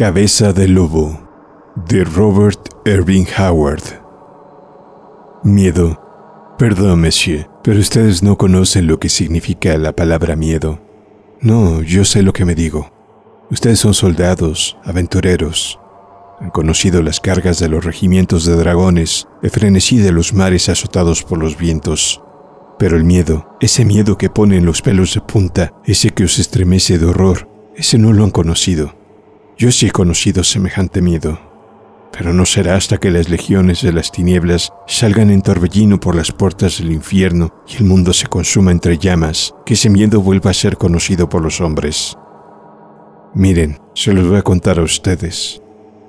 Cabeza de Lobo de Robert Irving Howard. Miedo. Perdón, monsieur, pero ustedes no conocen lo que significa la palabra miedo. No, yo sé lo que me digo. Ustedes son soldados, aventureros. Han conocido las cargas de los regimientos de dragones, el frenesí de los mares azotados por los vientos. Pero el miedo, ese miedo que pone en los pelos de punta, ese que os estremece de horror, ese no lo han conocido. Yo sí he conocido semejante miedo, pero no será hasta que las legiones de las tinieblas salgan en torbellino por las puertas del infierno y el mundo se consuma entre llamas, que ese miedo vuelva a ser conocido por los hombres. Miren, se los voy a contar a ustedes.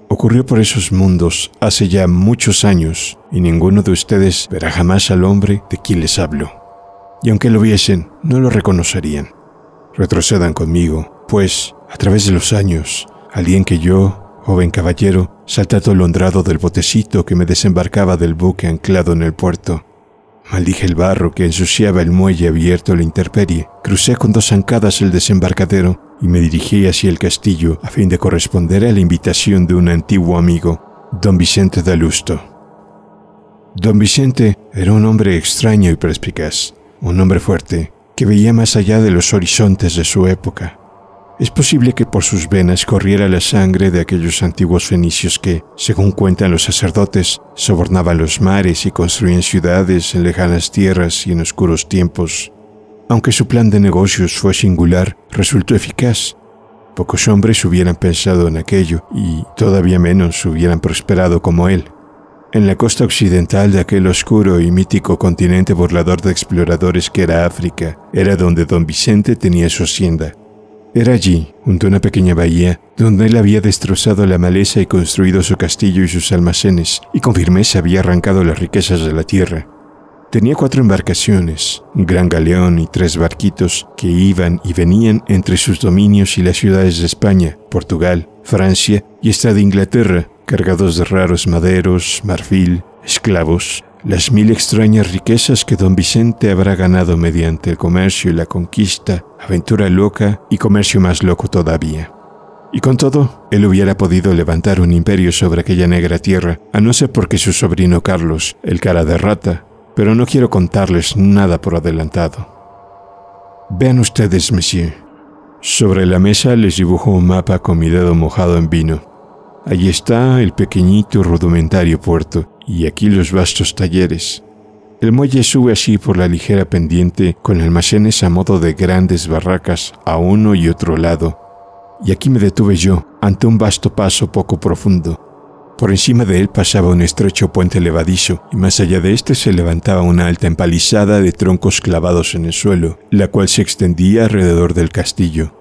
Ocurrió por esos mundos hace ya muchos años y ninguno de ustedes verá jamás al hombre de quien les hablo. Y aunque lo viesen, no lo reconocerían. Retrocedan conmigo, pues, a través de los años, alguien que yo, joven caballero, saltado alondrado del botecito que me desembarcaba del buque anclado en el puerto. Maldije el barro que ensuciaba el muelle abierto a la intemperie, crucé con dos zancadas el desembarcadero y me dirigí hacia el castillo a fin de corresponder a la invitación de un antiguo amigo, don Vicente Dalusto. Don Vicente era un hombre extraño y perspicaz, un hombre fuerte, que veía más allá de los horizontes de su época, es posible que por sus venas corriera la sangre de aquellos antiguos fenicios que, según cuentan los sacerdotes, sobornaban los mares y construían ciudades en lejanas tierras y en oscuros tiempos. Aunque su plan de negocios fue singular, resultó eficaz. Pocos hombres hubieran pensado en aquello y todavía menos hubieran prosperado como él. En la costa occidental de aquel oscuro y mítico continente burlador de exploradores que era África, era donde don Vicente tenía su hacienda. Era allí, junto a una pequeña bahía, donde él había destrozado la maleza y construido su castillo y sus almacenes, y con firmeza había arrancado las riquezas de la tierra. Tenía cuatro embarcaciones, un gran galeón y tres barquitos que iban y venían entre sus dominios y las ciudades de España, Portugal, Francia y esta de Inglaterra, cargados de raros maderos, marfil, esclavos, las mil extrañas riquezas que don Vicente habrá ganado mediante el comercio y la conquista, aventura loca y comercio más loco todavía. Y con todo, él hubiera podido levantar un imperio sobre aquella negra tierra, a no ser porque su sobrino Carlos, el cara de rata, pero no quiero contarles nada por adelantado. Vean ustedes, monsieur. Sobre la mesa les dibujo un mapa con mi dedo mojado en vino. Allí está el pequeñito rudimentario puerto, y aquí los vastos talleres. El muelle sube así por la ligera pendiente con almacenes a modo de grandes barracas a uno y otro lado. Y aquí me detuve yo ante un vasto paso poco profundo. Por encima de él pasaba un estrecho puente levadizo, y más allá de este se levantaba una alta empalizada de troncos clavados en el suelo, la cual se extendía alrededor del castillo.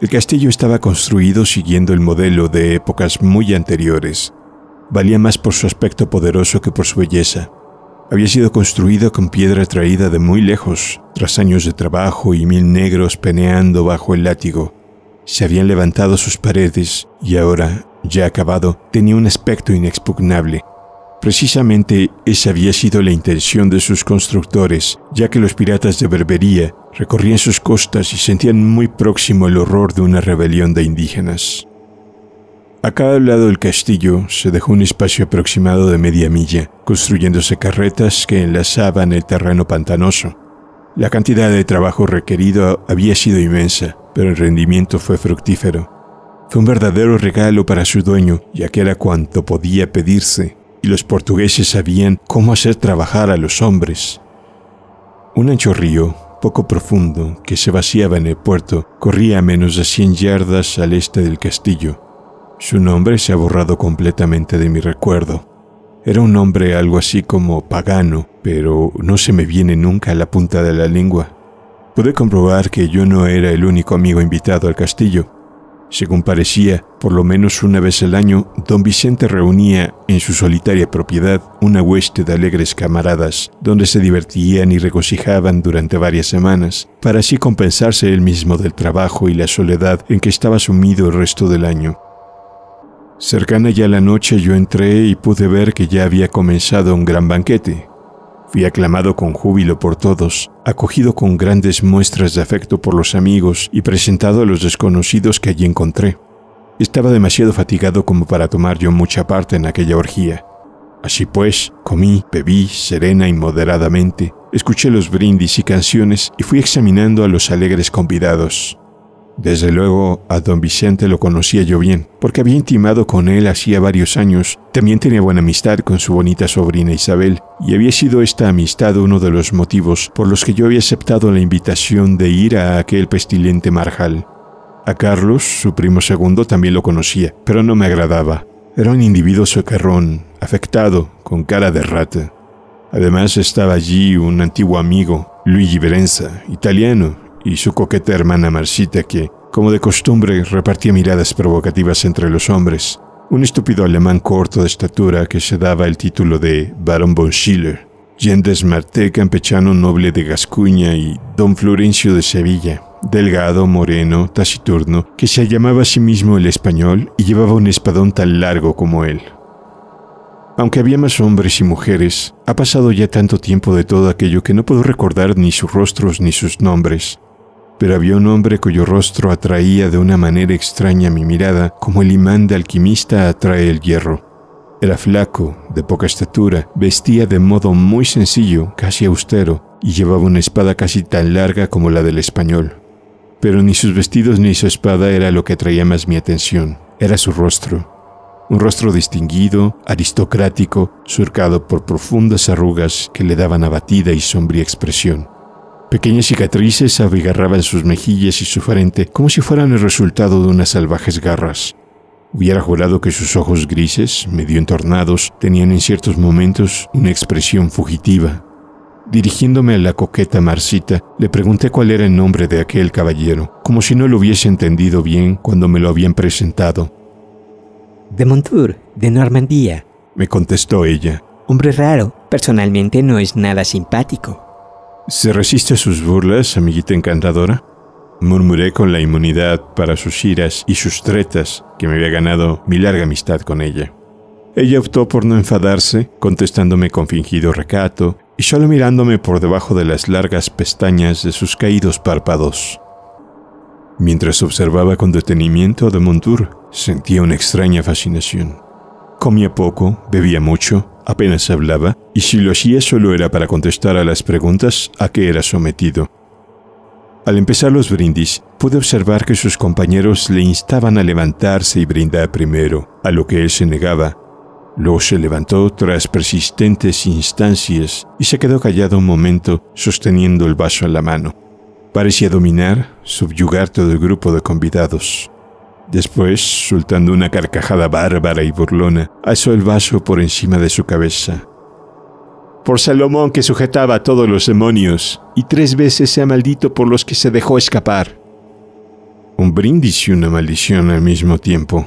El castillo estaba construido siguiendo el modelo de épocas muy anteriores, valía más por su aspecto poderoso que por su belleza. Había sido construido con piedra traída de muy lejos, tras años de trabajo y mil negros peneando bajo el látigo. Se habían levantado sus paredes y ahora, ya acabado, tenía un aspecto inexpugnable. Precisamente esa había sido la intención de sus constructores, ya que los piratas de Berbería recorrían sus costas y sentían muy próximo el horror de una rebelión de indígenas. A cada lado del castillo se dejó un espacio aproximado de media milla, construyéndose carretas que enlazaban el terreno pantanoso. La cantidad de trabajo requerido había sido inmensa, pero el rendimiento fue fructífero. Fue un verdadero regalo para su dueño, ya que era cuanto podía pedirse, y los portugueses sabían cómo hacer trabajar a los hombres. Un ancho río, poco profundo, que se vaciaba en el puerto, corría a menos de 100 yardas al este del castillo, su nombre se ha borrado completamente de mi recuerdo. Era un nombre algo así como pagano, pero no se me viene nunca a la punta de la lengua. Pude comprobar que yo no era el único amigo invitado al castillo. Según parecía, por lo menos una vez al año, don Vicente reunía en su solitaria propiedad una hueste de alegres camaradas, donde se divertían y regocijaban durante varias semanas, para así compensarse él mismo del trabajo y la soledad en que estaba sumido el resto del año. Cercana ya la noche yo entré y pude ver que ya había comenzado un gran banquete. Fui aclamado con júbilo por todos, acogido con grandes muestras de afecto por los amigos y presentado a los desconocidos que allí encontré. Estaba demasiado fatigado como para tomar yo mucha parte en aquella orgía. Así pues, comí, bebí serena y moderadamente, escuché los brindis y canciones y fui examinando a los alegres convidados. Desde luego, a don Vicente lo conocía yo bien, porque había intimado con él hacía varios años. También tenía buena amistad con su bonita sobrina Isabel, y había sido esta amistad uno de los motivos por los que yo había aceptado la invitación de ir a aquel pestilente marjal. A Carlos, su primo segundo, también lo conocía, pero no me agradaba. Era un individuo socarrón, afectado, con cara de rata. Además estaba allí un antiguo amigo, Luigi Berenza, italiano, y su coqueta hermana Marcita que, como de costumbre, repartía miradas provocativas entre los hombres, un estúpido alemán corto de estatura que se daba el título de Barón von Schiller, Jean Desmarté, campechano noble de Gascuña y Don Florencio de Sevilla, delgado, moreno, taciturno, que se llamaba a sí mismo el español y llevaba un espadón tan largo como él. Aunque había más hombres y mujeres, ha pasado ya tanto tiempo de todo aquello que no puedo recordar ni sus rostros ni sus nombres, pero había un hombre cuyo rostro atraía de una manera extraña mi mirada, como el imán de alquimista atrae el hierro. Era flaco, de poca estatura, vestía de modo muy sencillo, casi austero, y llevaba una espada casi tan larga como la del español. Pero ni sus vestidos ni su espada era lo que atraía más mi atención, era su rostro. Un rostro distinguido, aristocrático, surcado por profundas arrugas que le daban abatida y sombría expresión. Pequeñas cicatrices abigarraban sus mejillas y su frente como si fueran el resultado de unas salvajes garras. Hubiera jurado que sus ojos grises, medio entornados, tenían en ciertos momentos una expresión fugitiva. Dirigiéndome a la coqueta Marcita, le pregunté cuál era el nombre de aquel caballero, como si no lo hubiese entendido bien cuando me lo habían presentado. De Montour, de Normandía, me contestó ella. Hombre raro, personalmente no es nada simpático. ¿Se resiste a sus burlas, amiguita encantadora? Murmuré con la inmunidad para sus iras y sus tretas que me había ganado mi larga amistad con ella. Ella optó por no enfadarse, contestándome con fingido recato y solo mirándome por debajo de las largas pestañas de sus caídos párpados. Mientras observaba con detenimiento a de Montour, sentía una extraña fascinación. Comía poco, bebía mucho, apenas hablaba, y si lo hacía solo era para contestar a las preguntas a que era sometido. Al empezar los brindis, pude observar que sus compañeros le instaban a levantarse y brindar primero, a lo que él se negaba. Luego se levantó tras persistentes instancias y se quedó callado un momento sosteniendo el vaso en la mano. Parecía dominar, subyugar todo el grupo de convidados. Después, soltando una carcajada bárbara y burlona, alzó el vaso por encima de su cabeza. Por Salomón que sujetaba a todos los demonios, y tres veces sea maldito por los que se dejó escapar. Un brindis y una maldición al mismo tiempo.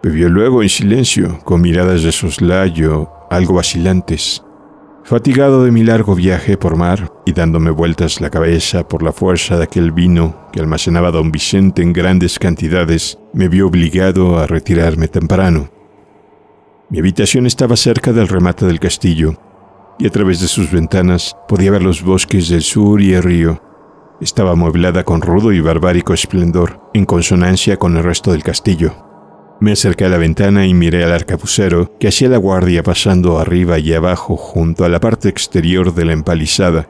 Bebió luego en silencio, con miradas de soslayo, algo vacilantes. Fatigado de mi largo viaje por mar y dándome vueltas la cabeza por la fuerza de aquel vino que almacenaba don Vicente en grandes cantidades, me vi obligado a retirarme temprano. Mi habitación estaba cerca del remate del castillo, y a través de sus ventanas podía ver los bosques del sur y el río. Estaba amueblada con rudo y barbárico esplendor, en consonancia con el resto del castillo. Me acerqué a la ventana y miré al arcabucero que hacía la guardia pasando arriba y abajo junto a la parte exterior de la empalizada.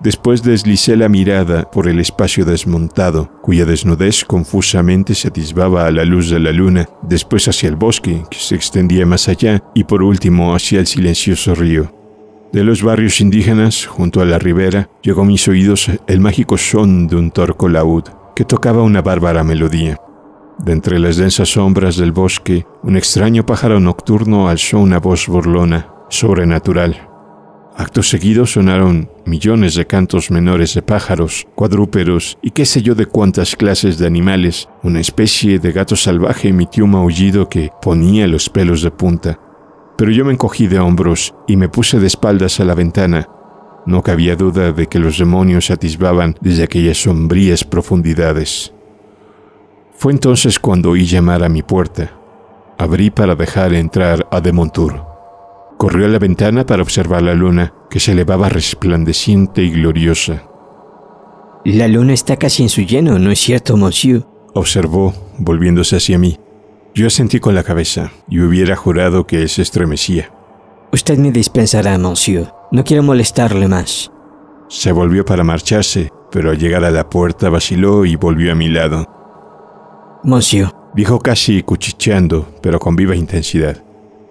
Después deslicé la mirada por el espacio desmontado, cuya desnudez confusamente se atisbaba a la luz de la luna, después hacia el bosque, que se extendía más allá, y por último hacia el silencioso río. De los barrios indígenas, junto a la ribera, llegó a mis oídos el mágico son de un torco laúd, que tocaba una bárbara melodía. De entre las densas sombras del bosque, un extraño pájaro nocturno alzó una voz burlona, sobrenatural. Acto seguido sonaron millones de cantos menores de pájaros, cuadrúperos y qué sé yo de cuántas clases de animales. Una especie de gato salvaje emitió un maullido que ponía los pelos de punta. Pero yo me encogí de hombros y me puse de espaldas a la ventana. No cabía duda de que los demonios atisbaban desde aquellas sombrías profundidades. Fue entonces cuando oí llamar a mi puerta. Abrí para dejar entrar a de Corrió a la ventana para observar la luna, que se elevaba resplandeciente y gloriosa. La luna está casi en su lleno, ¿no es cierto, monsieur? observó, volviéndose hacia mí. Yo asentí con la cabeza y hubiera jurado que se estremecía. Usted me dispensará, monsieur. No quiero molestarle más. Se volvió para marcharse, pero al llegar a la puerta vaciló y volvió a mi lado monsieur, dijo casi cuchicheando, pero con viva intensidad.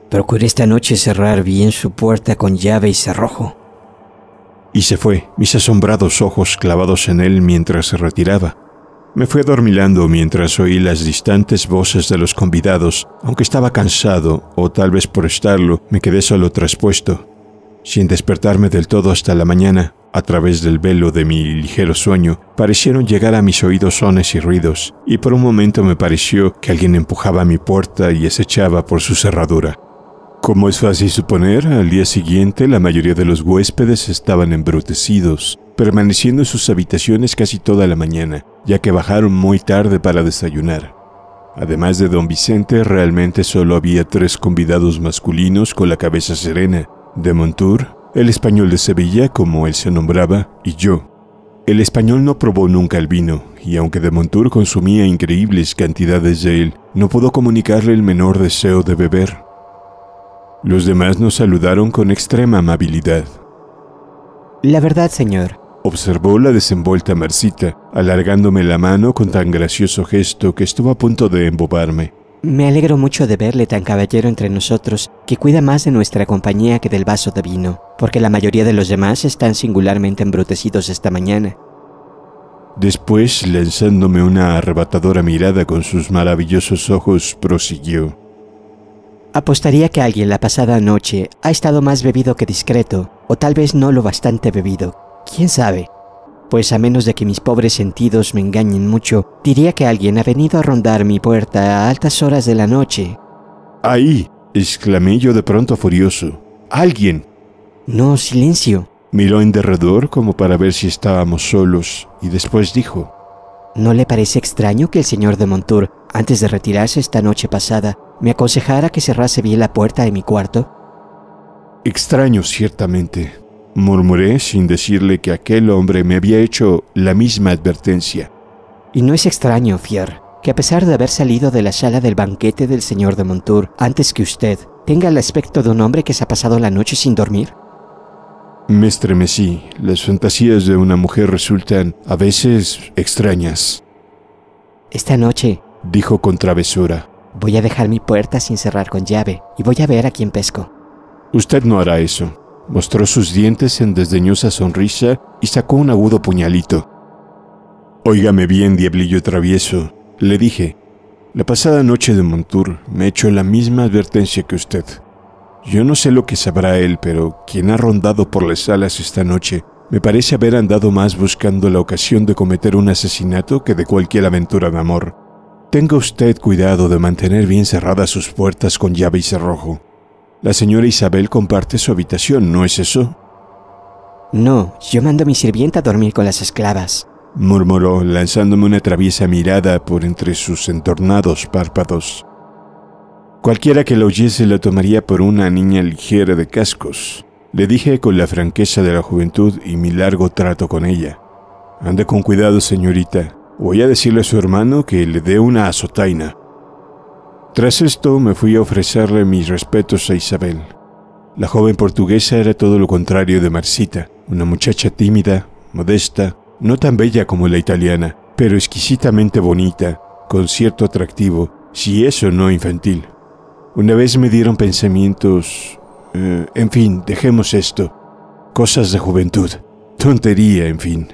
«procure esta noche cerrar bien su puerta con llave y cerrojo. Y se fue, mis asombrados ojos clavados en él mientras se retiraba. Me fui adormilando mientras oí las distantes voces de los convidados, aunque estaba cansado, o tal vez por estarlo, me quedé solo traspuesto. Sin despertarme del todo hasta la mañana, a través del velo de mi ligero sueño parecieron llegar a mis oídos sones y ruidos, y por un momento me pareció que alguien empujaba mi puerta y acechaba por su cerradura. Como es fácil suponer, al día siguiente la mayoría de los huéspedes estaban embrutecidos, permaneciendo en sus habitaciones casi toda la mañana, ya que bajaron muy tarde para desayunar. Además de don Vicente, realmente solo había tres convidados masculinos con la cabeza serena, de Montour, el español de Sevilla, como él se nombraba, y yo. El español no probó nunca el vino, y aunque de Montur consumía increíbles cantidades de él, no pudo comunicarle el menor deseo de beber. Los demás nos saludaron con extrema amabilidad. La verdad, señor, observó la desenvuelta Marcita, alargándome la mano con tan gracioso gesto que estuvo a punto de embobarme. Me alegro mucho de verle tan caballero entre nosotros, que cuida más de nuestra compañía que del vaso de vino, porque la mayoría de los demás están singularmente embrutecidos esta mañana. Después, lanzándome una arrebatadora mirada con sus maravillosos ojos, prosiguió. Apostaría que alguien la pasada noche ha estado más bebido que discreto, o tal vez no lo bastante bebido. ¿Quién sabe? pues a menos de que mis pobres sentidos me engañen mucho, diría que alguien ha venido a rondar mi puerta a altas horas de la noche. Ahí, exclamé yo de pronto furioso. ¡Alguien! No, silencio. Miró en derredor como para ver si estábamos solos y después dijo. ¿No le parece extraño que el señor de Montour, antes de retirarse esta noche pasada, me aconsejara que cerrase bien la puerta de mi cuarto? Extraño, ciertamente, murmuré sin decirle que aquel hombre me había hecho la misma advertencia. Y no es extraño, Fier, que a pesar de haber salido de la sala del banquete del señor de Montour antes que usted, tenga el aspecto de un hombre que se ha pasado la noche sin dormir. Me estremecí. Las fantasías de una mujer resultan a veces extrañas. Esta noche, dijo con travesura, voy a dejar mi puerta sin cerrar con llave y voy a ver a quién pesco. Usted no hará eso, Mostró sus dientes en desdeñosa sonrisa y sacó un agudo puñalito. Óigame bien, diablillo travieso, le dije. La pasada noche de Montour me echó la misma advertencia que usted. Yo no sé lo que sabrá él, pero quien ha rondado por las salas esta noche me parece haber andado más buscando la ocasión de cometer un asesinato que de cualquier aventura de amor. Tenga usted cuidado de mantener bien cerradas sus puertas con llave y cerrojo. La señora Isabel comparte su habitación, ¿no es eso? No, yo mando a mi sirvienta a dormir con las esclavas, murmuró, lanzándome una traviesa mirada por entre sus entornados párpados. Cualquiera que la oyese la tomaría por una niña ligera de cascos, le dije con la franqueza de la juventud y mi largo trato con ella. Ande con cuidado, señorita. Voy a decirle a su hermano que le dé una azotaina. Tras esto me fui a ofrecerle mis respetos a Isabel. La joven portuguesa era todo lo contrario de Marcita, una muchacha tímida, modesta, no tan bella como la italiana, pero exquisitamente bonita, con cierto atractivo, si eso no infantil. Una vez me dieron pensamientos... Eh, en fin, dejemos esto. Cosas de juventud. Tontería, en fin.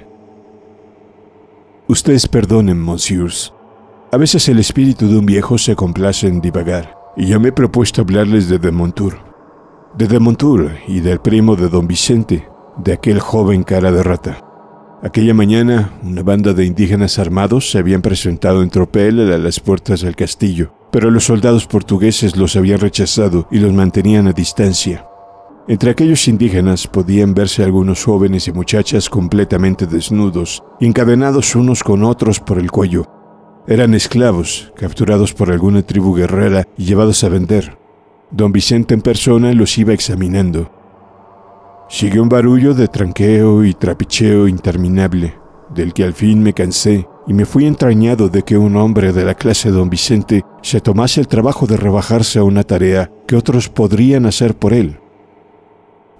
Ustedes perdonen, monsieurs, a veces el espíritu de un viejo se complace en divagar, y yo me he propuesto hablarles de Demontur. De Demontur y del primo de don Vicente, de aquel joven cara de rata. Aquella mañana, una banda de indígenas armados se habían presentado en tropel a las puertas del castillo, pero los soldados portugueses los habían rechazado y los mantenían a distancia. Entre aquellos indígenas podían verse algunos jóvenes y muchachas completamente desnudos, encadenados unos con otros por el cuello, eran esclavos, capturados por alguna tribu guerrera y llevados a vender. Don Vicente en persona los iba examinando. Siguió un barullo de tranqueo y trapicheo interminable, del que al fin me cansé y me fui entrañado de que un hombre de la clase don Vicente se tomase el trabajo de rebajarse a una tarea que otros podrían hacer por él.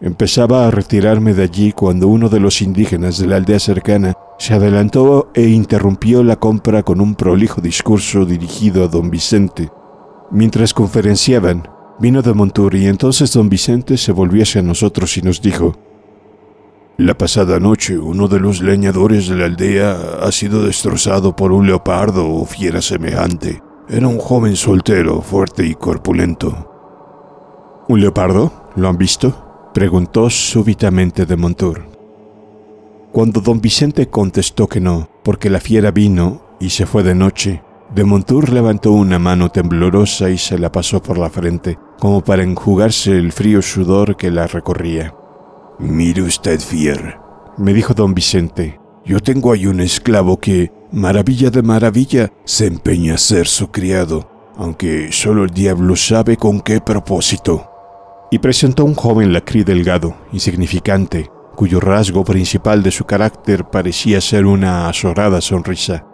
Empezaba a retirarme de allí cuando uno de los indígenas de la aldea cercana se adelantó e interrumpió la compra con un prolijo discurso dirigido a don Vicente. Mientras conferenciaban, vino de Montur y entonces don Vicente se volvió hacia nosotros y nos dijo, La pasada noche uno de los leñadores de la aldea ha sido destrozado por un leopardo o fiera semejante. Era un joven soltero, fuerte y corpulento. ¿Un leopardo? ¿Lo han visto? preguntó súbitamente de Montur. Cuando don Vicente contestó que no, porque la fiera vino y se fue de noche, de Montur levantó una mano temblorosa y se la pasó por la frente, como para enjugarse el frío sudor que la recorría. Mire usted, Fier, me dijo don Vicente, yo tengo ahí un esclavo que, maravilla de maravilla, se empeña a ser su criado, aunque solo el diablo sabe con qué propósito. Y presentó un joven lacrí delgado, insignificante, cuyo rasgo principal de su carácter parecía ser una azorada sonrisa.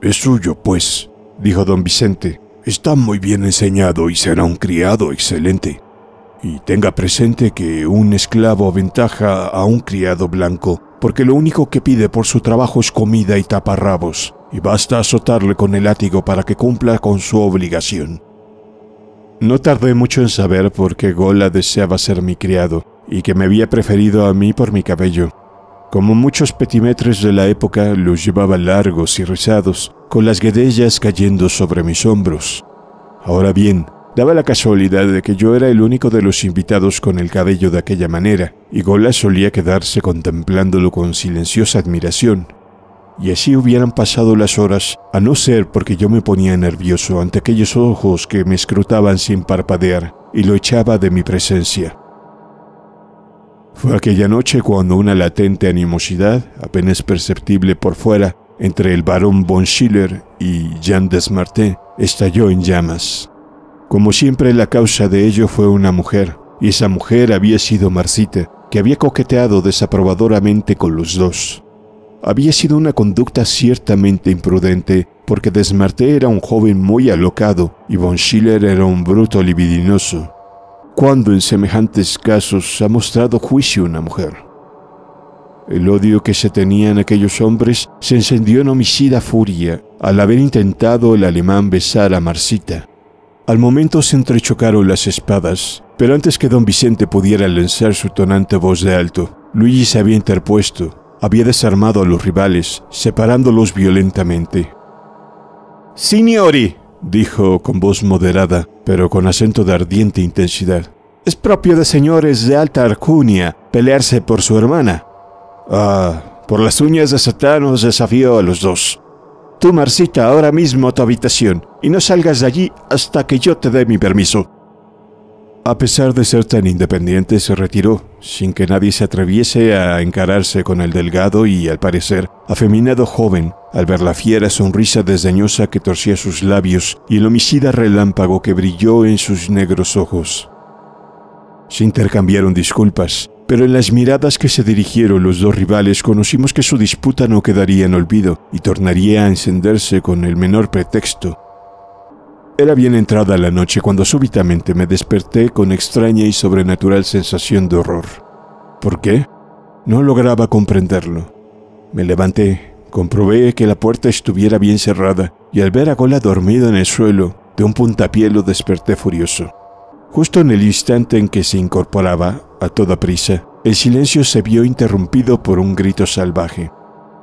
Es suyo, pues, dijo don Vicente. Está muy bien enseñado y será un criado excelente. Y tenga presente que un esclavo aventaja a un criado blanco, porque lo único que pide por su trabajo es comida y taparrabos, y basta azotarle con el látigo para que cumpla con su obligación. No tardé mucho en saber por qué Gola deseaba ser mi criado, y que me había preferido a mí por mi cabello. Como muchos petimetres de la época, los llevaba largos y rizados, con las guedellas cayendo sobre mis hombros. Ahora bien, daba la casualidad de que yo era el único de los invitados con el cabello de aquella manera, y Gola solía quedarse contemplándolo con silenciosa admiración. Y así hubieran pasado las horas, a no ser porque yo me ponía nervioso ante aquellos ojos que me escrutaban sin parpadear y lo echaba de mi presencia. Fue aquella noche cuando una latente animosidad, apenas perceptible por fuera, entre el barón von Schiller y Jean Desmartin estalló en llamas. Como siempre, la causa de ello fue una mujer, y esa mujer había sido Marcita, que había coqueteado desaprobadoramente con los dos. Había sido una conducta ciertamente imprudente, porque Desmarté era un joven muy alocado y von Schiller era un bruto libidinoso. ¿Cuándo en semejantes casos ha mostrado juicio una mujer? El odio que se tenía en aquellos hombres se encendió en homicida furia al haber intentado el alemán besar a Marcita. Al momento se entrechocaron las espadas, pero antes que don Vicente pudiera lanzar su tonante voz de alto, Luigi se había interpuesto, había desarmado a los rivales, separándolos violentamente. Signori, dijo con voz moderada, pero con acento de ardiente intensidad. Es propio de señores de alta arcunia pelearse por su hermana. Ah, por las uñas de Satán os desafío a los dos. Tú, Marcita, ahora mismo a tu habitación y no salgas de allí hasta que yo te dé mi permiso. A pesar de ser tan independiente, se retiró sin que nadie se atreviese a encararse con el delgado y, al parecer, afeminado joven, al ver la fiera sonrisa desdeñosa que torcía sus labios y el homicida relámpago que brilló en sus negros ojos. Se intercambiaron disculpas, pero en las miradas que se dirigieron los dos rivales conocimos que su disputa no quedaría en olvido y tornaría a encenderse con el menor pretexto, era bien entrada la noche cuando súbitamente me desperté con extraña y sobrenatural sensación de horror. ¿Por qué? No lograba comprenderlo. Me levanté, comprobé que la puerta estuviera bien cerrada y al ver a Gola dormido en el suelo, de un puntapié lo desperté furioso. Justo en el instante en que se incorporaba, a toda prisa, el silencio se vio interrumpido por un grito salvaje.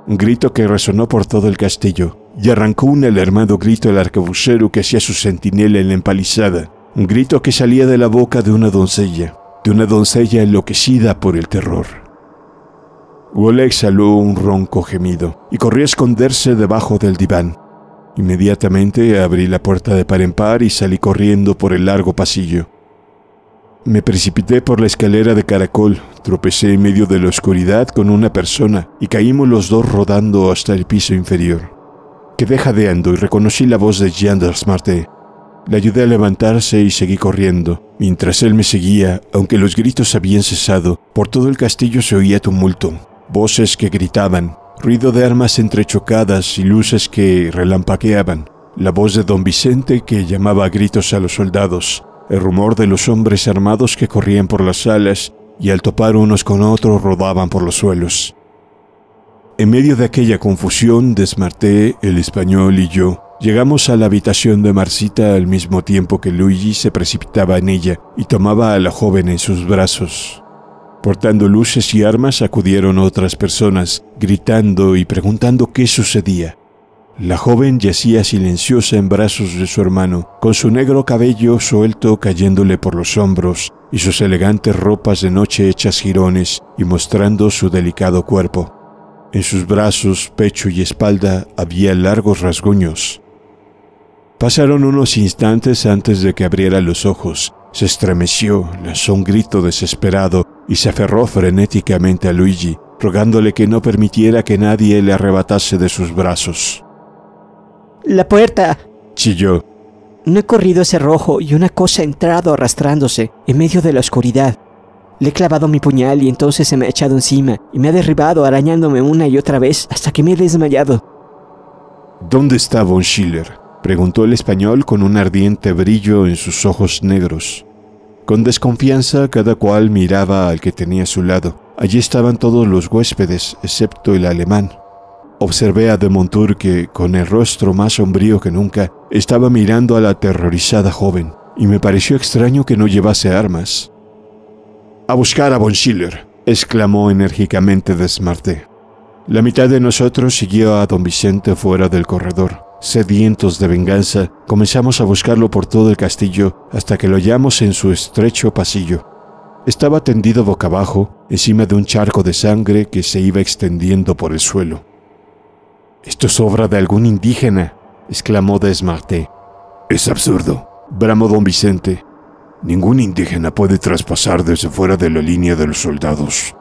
Un grito que resonó por todo el castillo, y arrancó un alarmado grito al arcabucero que hacía su centinela en la empalizada, un grito que salía de la boca de una doncella, de una doncella enloquecida por el terror. Wola exhaló un ronco gemido y corrió a esconderse debajo del diván. Inmediatamente abrí la puerta de par en par y salí corriendo por el largo pasillo. Me precipité por la escalera de caracol, tropecé en medio de la oscuridad con una persona y caímos los dos rodando hasta el piso inferior de jadeando y reconocí la voz de Jean Smarte. Le ayudé a levantarse y seguí corriendo. Mientras él me seguía, aunque los gritos habían cesado, por todo el castillo se oía tumulto, voces que gritaban, ruido de armas entrechocadas y luces que relampaqueaban. la voz de don Vicente que llamaba a gritos a los soldados, el rumor de los hombres armados que corrían por las salas y al topar unos con otros rodaban por los suelos. En medio de aquella confusión, Desmarté, el español y yo llegamos a la habitación de Marcita al mismo tiempo que Luigi se precipitaba en ella y tomaba a la joven en sus brazos. Portando luces y armas acudieron otras personas, gritando y preguntando qué sucedía. La joven yacía silenciosa en brazos de su hermano, con su negro cabello suelto cayéndole por los hombros y sus elegantes ropas de noche hechas jirones y mostrando su delicado cuerpo. En sus brazos, pecho y espalda había largos rasguños. Pasaron unos instantes antes de que abriera los ojos. Se estremeció, lanzó un grito desesperado y se aferró frenéticamente a Luigi, rogándole que no permitiera que nadie le arrebatase de sus brazos. La puerta. chilló. No he corrido ese rojo y una cosa ha entrado arrastrándose en medio de la oscuridad. Le he clavado mi puñal y entonces se me ha echado encima y me ha derribado arañándome una y otra vez hasta que me he desmayado. ¿Dónde está von Schiller? preguntó el español con un ardiente brillo en sus ojos negros. Con desconfianza cada cual miraba al que tenía a su lado. Allí estaban todos los huéspedes, excepto el alemán. Observé a de Montour que, con el rostro más sombrío que nunca, estaba mirando a la aterrorizada joven, y me pareció extraño que no llevase armas. A buscar a Von Schiller, exclamó enérgicamente Desmarté. La mitad de nosotros siguió a don Vicente fuera del corredor. Sedientos de venganza, comenzamos a buscarlo por todo el castillo hasta que lo hallamos en su estrecho pasillo. Estaba tendido boca abajo, encima de un charco de sangre que se iba extendiendo por el suelo. Esto es obra de algún indígena, exclamó Desmarté. Es absurdo, bramó don Vicente. Ningún indígena puede traspasar desde fuera de la línea de los soldados.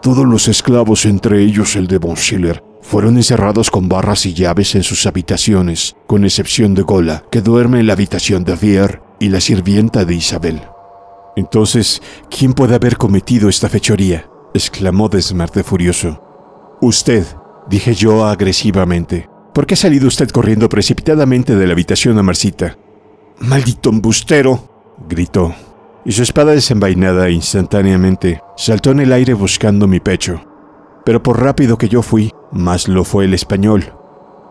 Todos los esclavos, entre ellos el de Von Schiller, fueron encerrados con barras y llaves en sus habitaciones, con excepción de Gola, que duerme en la habitación de Vier y la sirvienta de Isabel. Entonces, ¿quién puede haber cometido esta fechoría? exclamó Desmarte furioso. Usted, dije yo agresivamente. ¿Por qué ha salido usted corriendo precipitadamente de la habitación a Marcita? Maldito embustero, gritó, y su espada desenvainada instantáneamente saltó en el aire buscando mi pecho. Pero por rápido que yo fui, más lo fue el español.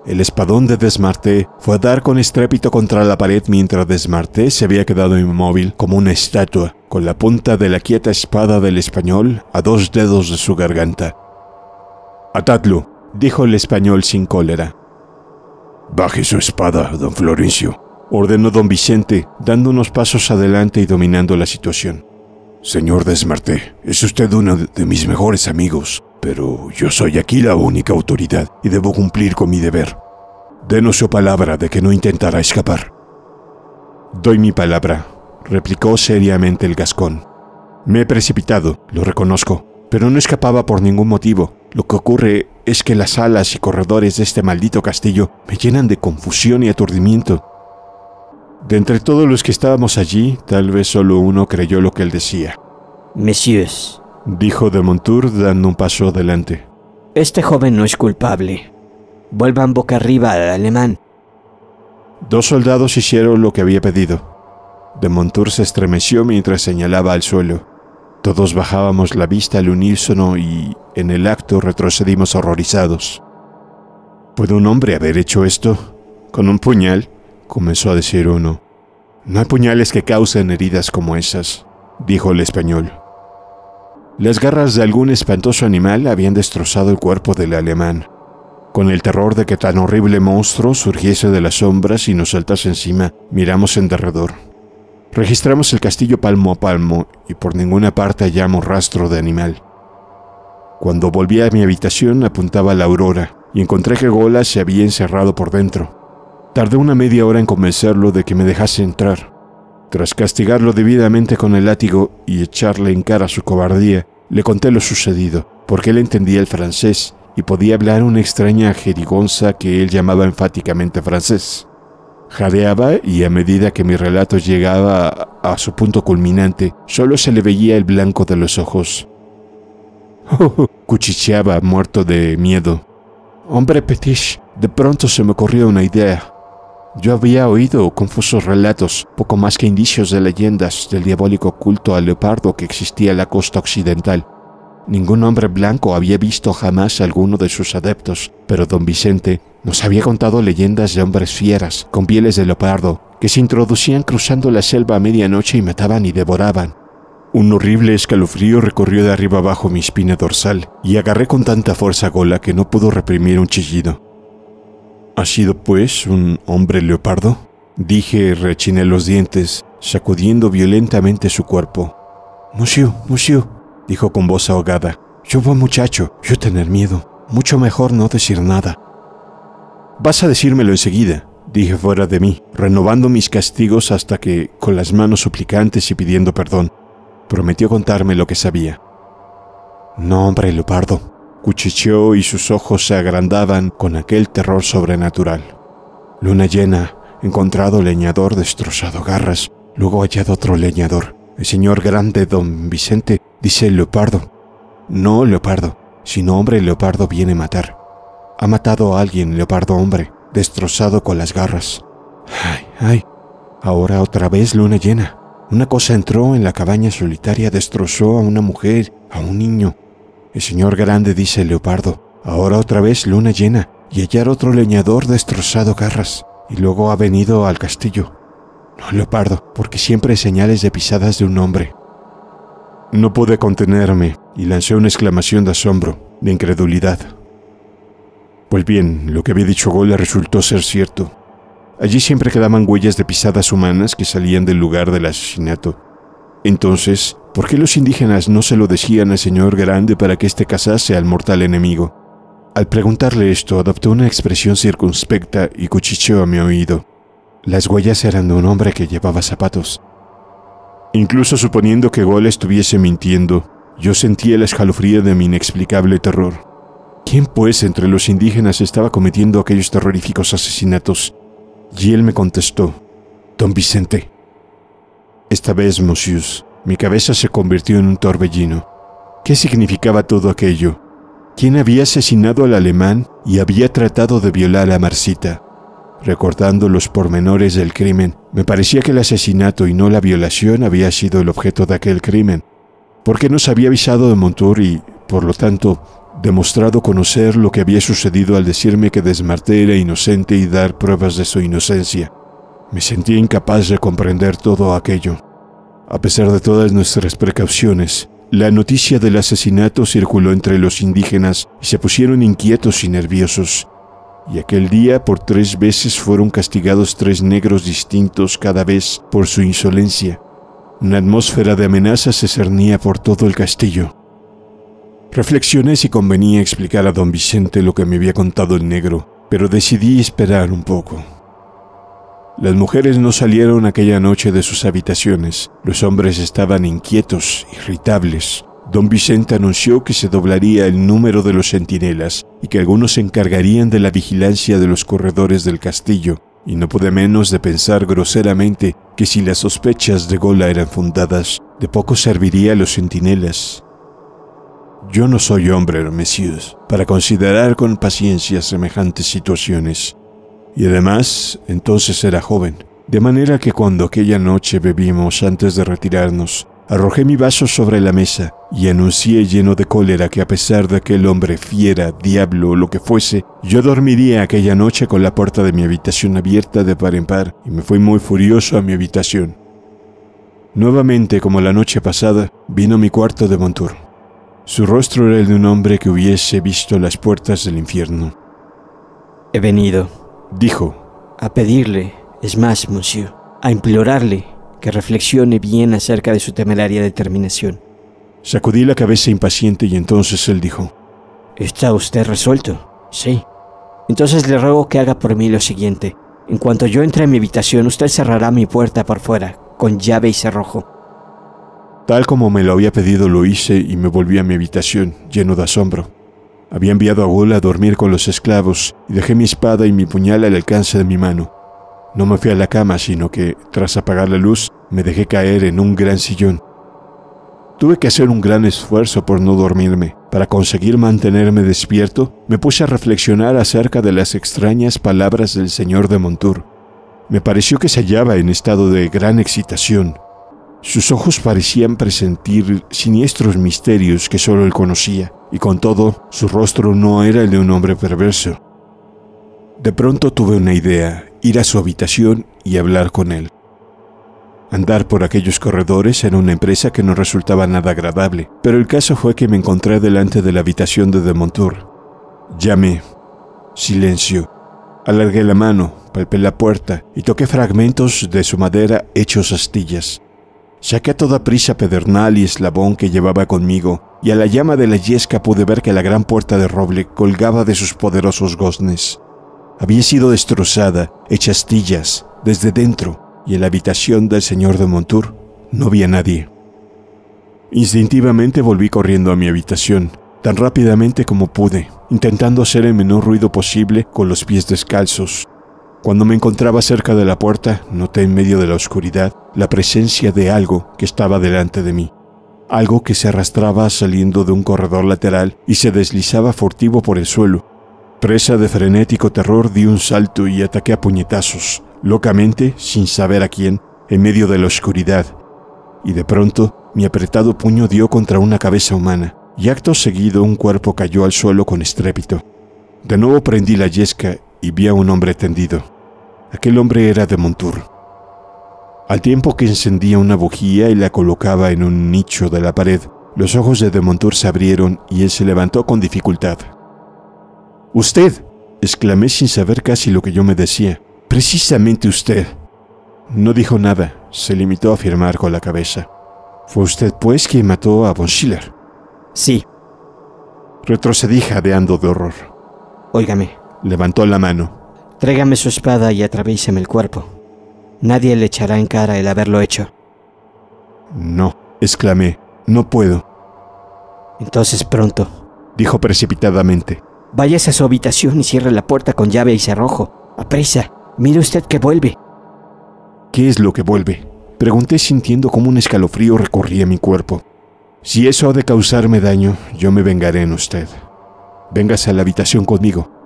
El espadón de Desmarté fue a dar con estrépito contra la pared mientras Desmarté se había quedado inmóvil como una estatua, con la punta de la quieta espada del español a dos dedos de su garganta. Atadlo, dijo el español sin cólera. Baje su espada, don Florencio, ordenó don Vicente, dando unos pasos adelante y dominando la situación. Señor Desmarté, es usted uno de mis mejores amigos, pero yo soy aquí la única autoridad y debo cumplir con mi deber. Denos su palabra de que no intentará escapar. Doy mi palabra, replicó seriamente el gascón. Me he precipitado, lo reconozco, pero no escapaba por ningún motivo. Lo que ocurre es que las salas y corredores de este maldito castillo me llenan de confusión y aturdimiento. De entre todos los que estábamos allí, tal vez solo uno creyó lo que él decía. Messieurs, dijo de Montour dando un paso adelante. Este joven no es culpable. Vuelvan boca arriba al alemán. Dos soldados hicieron lo que había pedido. De Montour se estremeció mientras señalaba al suelo. Todos bajábamos la vista al unísono y, en el acto, retrocedimos horrorizados. ¿Puede un hombre haber hecho esto? ¿Con un puñal? comenzó a decir uno. No hay puñales que causen heridas como esas, dijo el español. Las garras de algún espantoso animal habían destrozado el cuerpo del alemán, con el terror de que tan horrible monstruo surgiese de las sombras y nos saltase encima, miramos en derredor. Registramos el castillo palmo a palmo y por ninguna parte hallamos rastro de animal. Cuando volví a mi habitación apuntaba la aurora y encontré que Gola se había encerrado por dentro. Tardé una media hora en convencerlo de que me dejase entrar. Tras castigarlo debidamente con el látigo y echarle en cara su cobardía, le conté lo sucedido, porque él entendía el francés y podía hablar una extraña jerigonza que él llamaba enfáticamente francés. Jadeaba y a medida que mi relato llegaba a, su punto culminante, solo se le veía el blanco de los ojos. Cuchicheaba, muerto de miedo. Hombre petit, de pronto se me ocurrió una idea. Yo había oído confusos relatos, poco más que indicios de leyendas del diabólico culto al leopardo que existía en la costa occidental. Ningún hombre blanco había visto jamás a alguno de sus adeptos, pero don Vicente nos había contado leyendas de hombres fieras, con pieles de leopardo, que se introducían cruzando la selva a medianoche y mataban y devoraban. Un horrible escalofrío recorrió de arriba abajo mi espina dorsal y agarré con tanta fuerza Gola que no pudo reprimir un chillido ha sido, pues, un hombre leopardo? Dije, rechiné los dientes, sacudiendo violentamente su cuerpo. Monsieur, monsieur, dijo con voz ahogada. Yo voy muchacho, yo tener miedo. Mucho mejor no decir nada. Vas a decírmelo enseguida, dije fuera de mí, renovando mis castigos hasta que, con las manos suplicantes y pidiendo perdón, prometió contarme lo que sabía. No, hombre, leopardo, cuchicheó y sus ojos se agrandaban con aquel terror sobrenatural. Luna llena, encontrado leñador, destrozado garras, luego hallado otro leñador. El señor grande don Vicente dice leopardo. No leopardo, sino hombre leopardo viene a matar. Ha matado a alguien, leopardo hombre, destrozado con las garras. Ay, ay, ahora otra vez luna llena. Una cosa entró en la cabaña solitaria, destrozó a una mujer, a un niño, el señor grande dice leopardo, ahora otra vez luna llena, y hallar otro leñador destrozado garras, y luego ha venido al castillo. No, leopardo, porque siempre hay señales de pisadas de un hombre. No pude contenerme y lancé una exclamación de asombro, de incredulidad. Pues bien, lo que había dicho Gola resultó ser cierto. Allí siempre quedaban huellas de pisadas humanas que salían del lugar del asesinato, entonces, ¿por qué los indígenas no se lo decían al señor grande para que éste cazase al mortal enemigo? Al preguntarle esto, adoptó una expresión circunspecta y cuchicheó a mi oído. Las huellas eran de un hombre que llevaba zapatos. Incluso suponiendo que Gol estuviese mintiendo, yo sentía la escalofría de mi inexplicable terror. ¿Quién pues entre los indígenas estaba cometiendo aquellos terroríficos asesinatos? Y él me contestó, Don Vicente. Esta vez, Monsieur, mi cabeza se convirtió en un torbellino. ¿Qué significaba todo aquello? ¿Quién había asesinado al alemán y había tratado de violar a Marcita? Recordando los pormenores del crimen, me parecía que el asesinato y no la violación había sido el objeto de aquel crimen. ¿Por qué nos había avisado de Montour y, por lo tanto, demostrado conocer lo que había sucedido al decirme que Desmarté era inocente y dar pruebas de su inocencia? Me sentía incapaz de comprender todo aquello. A pesar de todas nuestras precauciones, la noticia del asesinato circuló entre los indígenas y se pusieron inquietos y nerviosos. Y aquel día por tres veces fueron castigados tres negros distintos cada vez por su insolencia. Una atmósfera de amenaza se cernía por todo el castillo. Reflexioné si convenía explicar a don Vicente lo que me había contado el negro, pero decidí esperar un poco. Las mujeres no salieron aquella noche de sus habitaciones. Los hombres estaban inquietos, irritables. Don Vicente anunció que se doblaría el número de los centinelas y que algunos se encargarían de la vigilancia de los corredores del castillo, y no pude menos de pensar groseramente que si las sospechas de Gola eran fundadas, de poco serviría a los centinelas. Yo no soy hombre, monsieur, para considerar con paciencia semejantes situaciones y además entonces era joven. De manera que cuando aquella noche bebimos antes de retirarnos, arrojé mi vaso sobre la mesa y anuncié lleno de cólera que a pesar de aquel hombre fiera, diablo o lo que fuese, yo dormiría aquella noche con la puerta de mi habitación abierta de par en par y me fui muy furioso a mi habitación. Nuevamente, como la noche pasada, vino a mi cuarto de Montour. Su rostro era el de un hombre que hubiese visto las puertas del infierno. He venido, dijo. A pedirle, es más, monsieur, a implorarle que reflexione bien acerca de su temeraria determinación. Sacudí la cabeza impaciente y entonces él dijo, ¿Está usted resuelto? Sí. Entonces le ruego que haga por mí lo siguiente. En cuanto yo entre en mi habitación, usted cerrará mi puerta por fuera, con llave y cerrojo. Tal como me lo había pedido, lo hice y me volví a mi habitación, lleno de asombro. Había enviado a Gula a dormir con los esclavos y dejé mi espada y mi puñal al alcance de mi mano. No me fui a la cama, sino que, tras apagar la luz, me dejé caer en un gran sillón. Tuve que hacer un gran esfuerzo por no dormirme. Para conseguir mantenerme despierto, me puse a reflexionar acerca de las extrañas palabras del señor de Montour. Me pareció que se hallaba en estado de gran excitación. Sus ojos parecían presentir siniestros misterios que solo él conocía, y con todo, su rostro no era el de un hombre perverso. De pronto tuve una idea, ir a su habitación y hablar con él. Andar por aquellos corredores era una empresa que no resultaba nada agradable, pero el caso fue que me encontré delante de la habitación de Demontour. Llamé. Silencio. Alargué la mano, palpé la puerta y toqué fragmentos de su madera hechos astillas. Saqué a toda prisa pedernal y eslabón que llevaba conmigo, y a la llama de la yesca pude ver que la gran puerta de roble colgaba de sus poderosos goznes. Había sido destrozada, hecha astillas, desde dentro, y en la habitación del señor de Montour no había nadie. Instintivamente volví corriendo a mi habitación, tan rápidamente como pude, intentando hacer el menor ruido posible con los pies descalzos, cuando me encontraba cerca de la puerta, noté en medio de la oscuridad la presencia de algo que estaba delante de mí, algo que se arrastraba saliendo de un corredor lateral y se deslizaba furtivo por el suelo. Presa de frenético terror, di un salto y ataqué a puñetazos, locamente, sin saber a quién, en medio de la oscuridad. Y de pronto, mi apretado puño dio contra una cabeza humana, y acto seguido un cuerpo cayó al suelo con estrépito. De nuevo prendí la yesca y vi a un hombre tendido. Aquel hombre era de Montur. Al tiempo que encendía una bujía y la colocaba en un nicho de la pared, los ojos de De se abrieron y él se levantó con dificultad. ¡Usted! exclamé sin saber casi lo que yo me decía. ¡Precisamente usted! No dijo nada, se limitó a afirmar con la cabeza. ¿Fue usted, pues, quien mató a Von Schiller? Sí. Retrocedí jadeando de horror. Óigame, Levantó la mano. —Trégame su espada y atraviéseme el cuerpo. Nadie le echará en cara el haberlo hecho. No, exclamé. No puedo. Entonces pronto, dijo precipitadamente. Váyase a su habitación y cierre la puerta con llave y cerrojo. Aprisa. Mire usted que vuelve. ¿Qué es lo que vuelve? Pregunté sintiendo como un escalofrío recorría mi cuerpo. Si eso ha de causarme daño, yo me vengaré en usted. Véngase a la habitación conmigo.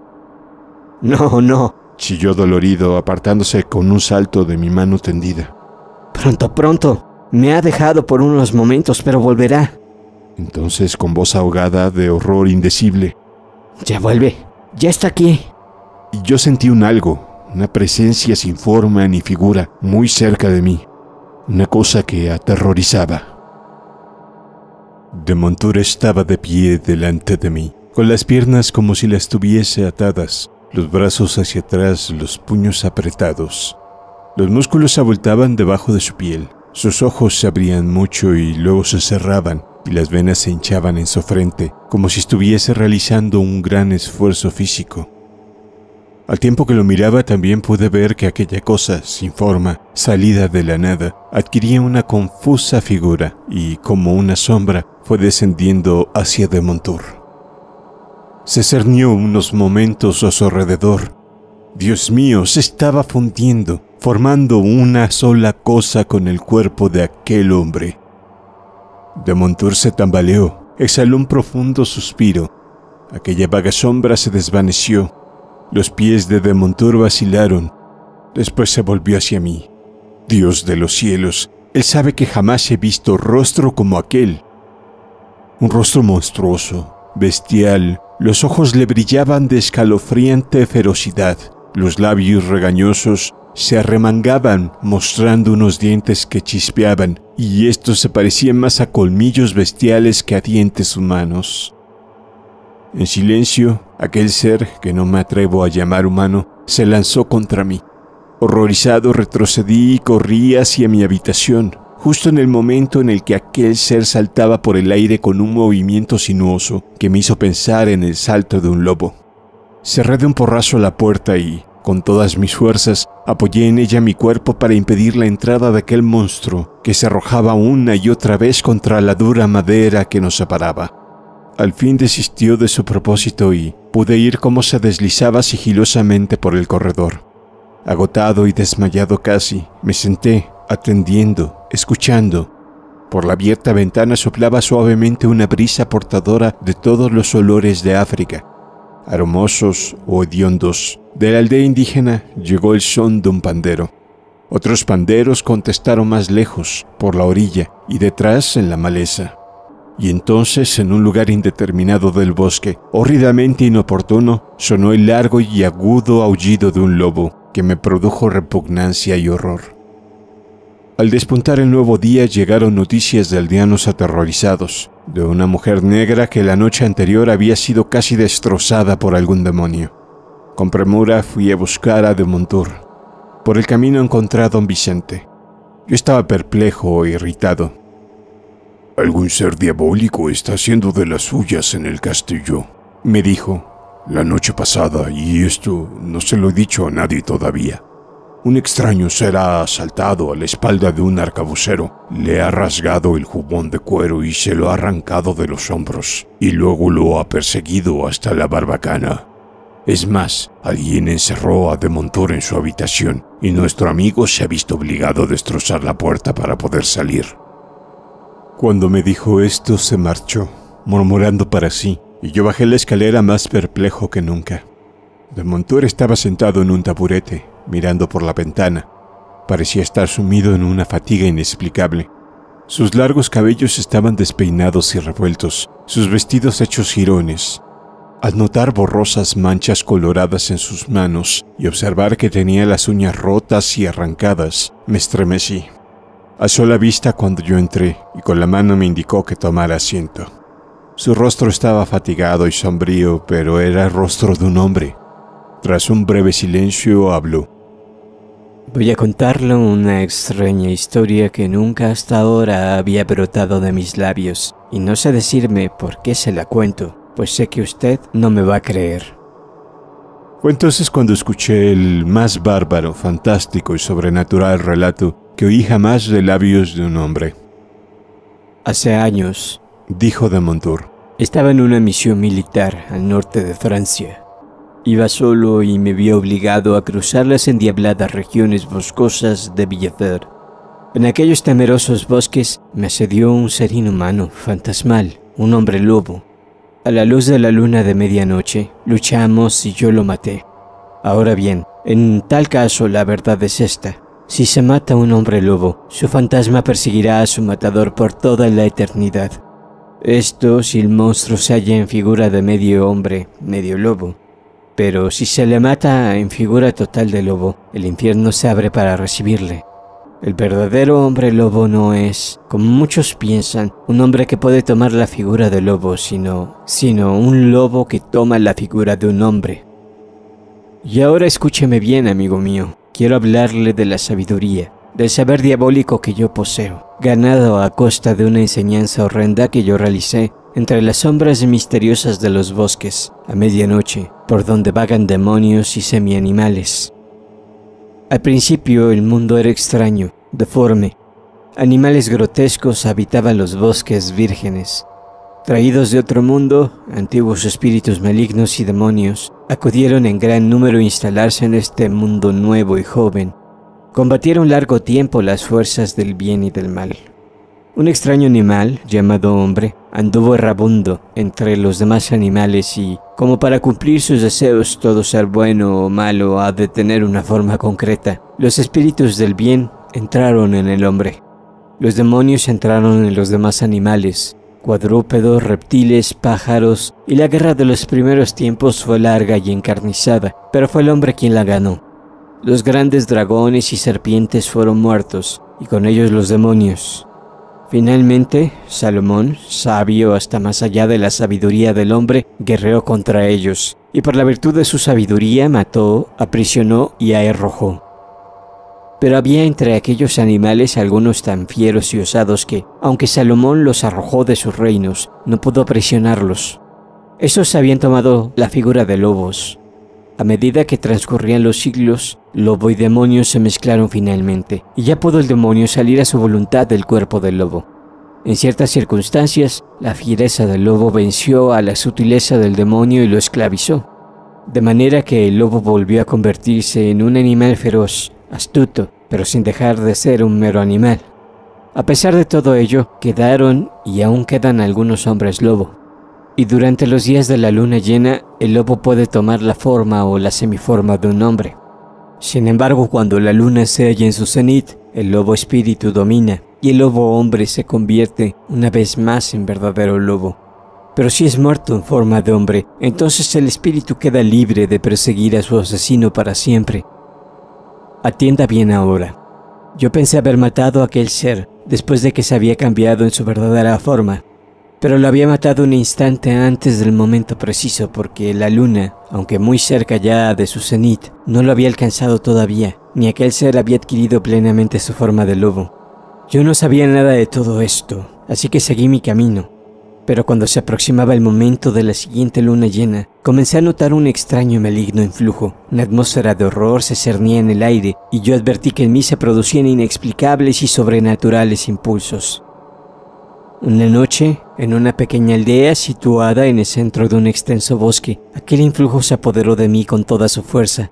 No, no, chilló dolorido, apartándose con un salto de mi mano tendida. Pronto, pronto. Me ha dejado por unos momentos, pero volverá. Entonces, con voz ahogada de horror indecible. Ya vuelve. Ya está aquí. Y yo sentí un algo, una presencia sin forma ni figura, muy cerca de mí. Una cosa que aterrorizaba. De Montura estaba de pie delante de mí, con las piernas como si las tuviese atadas, los brazos hacia atrás, los puños apretados. Los músculos se abultaban debajo de su piel, sus ojos se abrían mucho y luego se cerraban, y las venas se hinchaban en su frente, como si estuviese realizando un gran esfuerzo físico. Al tiempo que lo miraba también pude ver que aquella cosa, sin forma, salida de la nada, adquiría una confusa figura y, como una sombra, fue descendiendo hacia de Montour. Se cernió unos momentos a su alrededor. Dios mío, se estaba fundiendo, formando una sola cosa con el cuerpo de aquel hombre. De Montour se tambaleó, exhaló un profundo suspiro. Aquella vaga sombra se desvaneció. Los pies de De Montour vacilaron. Después se volvió hacia mí. Dios de los cielos, él sabe que jamás he visto rostro como aquel. Un rostro monstruoso, bestial, los ojos le brillaban de escalofriante ferocidad, los labios regañosos se arremangaban mostrando unos dientes que chispeaban, y estos se parecían más a colmillos bestiales que a dientes humanos. En silencio, aquel ser, que no me atrevo a llamar humano, se lanzó contra mí. Horrorizado retrocedí y corrí hacia mi habitación justo en el momento en el que aquel ser saltaba por el aire con un movimiento sinuoso que me hizo pensar en el salto de un lobo. Cerré de un porrazo la puerta y, con todas mis fuerzas, apoyé en ella mi cuerpo para impedir la entrada de aquel monstruo que se arrojaba una y otra vez contra la dura madera que nos separaba. Al fin desistió de su propósito y pude ir como se deslizaba sigilosamente por el corredor. Agotado y desmayado casi, me senté atendiendo, escuchando. Por la abierta ventana soplaba suavemente una brisa portadora de todos los olores de África, aromosos o hediondos. De la aldea indígena llegó el son de un pandero. Otros panderos contestaron más lejos, por la orilla y detrás en la maleza. Y entonces, en un lugar indeterminado del bosque, horridamente inoportuno, sonó el largo y agudo aullido de un lobo que me produjo repugnancia y horror. Al despuntar el nuevo día llegaron noticias de aldeanos aterrorizados, de una mujer negra que la noche anterior había sido casi destrozada por algún demonio. Con premura fui a buscar a De Por el camino encontré a don Vicente. Yo estaba perplejo e irritado. Algún ser diabólico está haciendo de las suyas en el castillo, me dijo, la noche pasada, y esto no se lo he dicho a nadie todavía. Un extraño ha asaltado a la espalda de un arcabucero, le ha rasgado el jubón de cuero y se lo ha arrancado de los hombros, y luego lo ha perseguido hasta la barbacana. Es más, alguien encerró a De en su habitación y nuestro amigo se ha visto obligado a destrozar la puerta para poder salir. Cuando me dijo esto se marchó, murmurando para sí, y yo bajé la escalera más perplejo que nunca. De estaba sentado en un taburete, mirando por la ventana. Parecía estar sumido en una fatiga inexplicable. Sus largos cabellos estaban despeinados y revueltos, sus vestidos hechos jirones. Al notar borrosas manchas coloradas en sus manos y observar que tenía las uñas rotas y arrancadas, me estremecí. A la vista cuando yo entré y con la mano me indicó que tomara asiento. Su rostro estaba fatigado y sombrío, pero era el rostro de un hombre. Tras un breve silencio habló. Voy a contarle una extraña historia que nunca hasta ahora había brotado de mis labios, y no sé decirme por qué se la cuento, pues sé que usted no me va a creer. Fue entonces cuando escuché el más bárbaro, fantástico y sobrenatural relato que oí jamás de labios de un hombre. Hace años, dijo de Montour, estaba en una misión militar al norte de Francia. Iba solo y me vi obligado a cruzar las endiabladas regiones boscosas de Villacer. En aquellos temerosos bosques me asedió un ser inhumano, fantasmal, un hombre lobo. A la luz de la luna de medianoche, luchamos y yo lo maté. Ahora bien, en tal caso la verdad es esta. Si se mata un hombre lobo, su fantasma perseguirá a su matador por toda la eternidad. Esto si el monstruo se halla en figura de medio hombre, medio lobo. Pero si se le mata en figura total de lobo, el infierno se abre para recibirle. El verdadero hombre lobo no es, como muchos piensan, un hombre que puede tomar la figura de lobo, sino, sino un lobo que toma la figura de un hombre. Y ahora escúcheme bien, amigo mío. Quiero hablarle de la sabiduría, del saber diabólico que yo poseo, ganado a costa de una enseñanza horrenda que yo realicé entre las sombras misteriosas de los bosques, a medianoche, por donde vagan demonios y semianimales. Al principio el mundo era extraño, deforme. Animales grotescos habitaban los bosques vírgenes. Traídos de otro mundo, antiguos espíritus malignos y demonios acudieron en gran número a instalarse en este mundo nuevo y joven. Combatieron largo tiempo las fuerzas del bien y del mal. Un extraño animal, llamado hombre, anduvo errabundo entre los demás animales y, como para cumplir sus deseos, todo ser bueno o malo ha de tener una forma concreta. Los espíritus del bien entraron en el hombre. Los demonios entraron en los demás animales, cuadrúpedos, reptiles, pájaros, y la guerra de los primeros tiempos fue larga y encarnizada, pero fue el hombre quien la ganó. Los grandes dragones y serpientes fueron muertos, y con ellos los demonios. Finalmente, Salomón, sabio hasta más allá de la sabiduría del hombre, guerreó contra ellos, y por la virtud de su sabiduría mató, aprisionó y arrojó. Pero había entre aquellos animales algunos tan fieros y osados que, aunque Salomón los arrojó de sus reinos, no pudo presionarlos. Esos habían tomado la figura de lobos. A medida que transcurrían los siglos, Lobo y demonio se mezclaron finalmente, y ya pudo el demonio salir a su voluntad del cuerpo del lobo. En ciertas circunstancias, la fiereza del lobo venció a la sutileza del demonio y lo esclavizó, de manera que el lobo volvió a convertirse en un animal feroz, astuto, pero sin dejar de ser un mero animal. A pesar de todo ello, quedaron y aún quedan algunos hombres lobo. Y durante los días de la luna llena, el lobo puede tomar la forma o la semiforma de un hombre. Sin embargo, cuando la luna se halla en su cenit, el lobo espíritu domina y el lobo hombre se convierte una vez más en verdadero lobo. Pero si es muerto en forma de hombre, entonces el espíritu queda libre de perseguir a su asesino para siempre. Atienda bien ahora. Yo pensé haber matado a aquel ser después de que se había cambiado en su verdadera forma, pero lo había matado un instante antes del momento preciso porque la luna, aunque muy cerca ya de su cenit, no lo había alcanzado todavía, ni aquel ser había adquirido plenamente su forma de lobo. Yo no sabía nada de todo esto, así que seguí mi camino, pero cuando se aproximaba el momento de la siguiente luna llena, comencé a notar un extraño y maligno influjo. Una atmósfera de horror se cernía en el aire y yo advertí que en mí se producían inexplicables y sobrenaturales impulsos. Una noche, en una pequeña aldea situada en el centro de un extenso bosque, aquel influjo se apoderó de mí con toda su fuerza.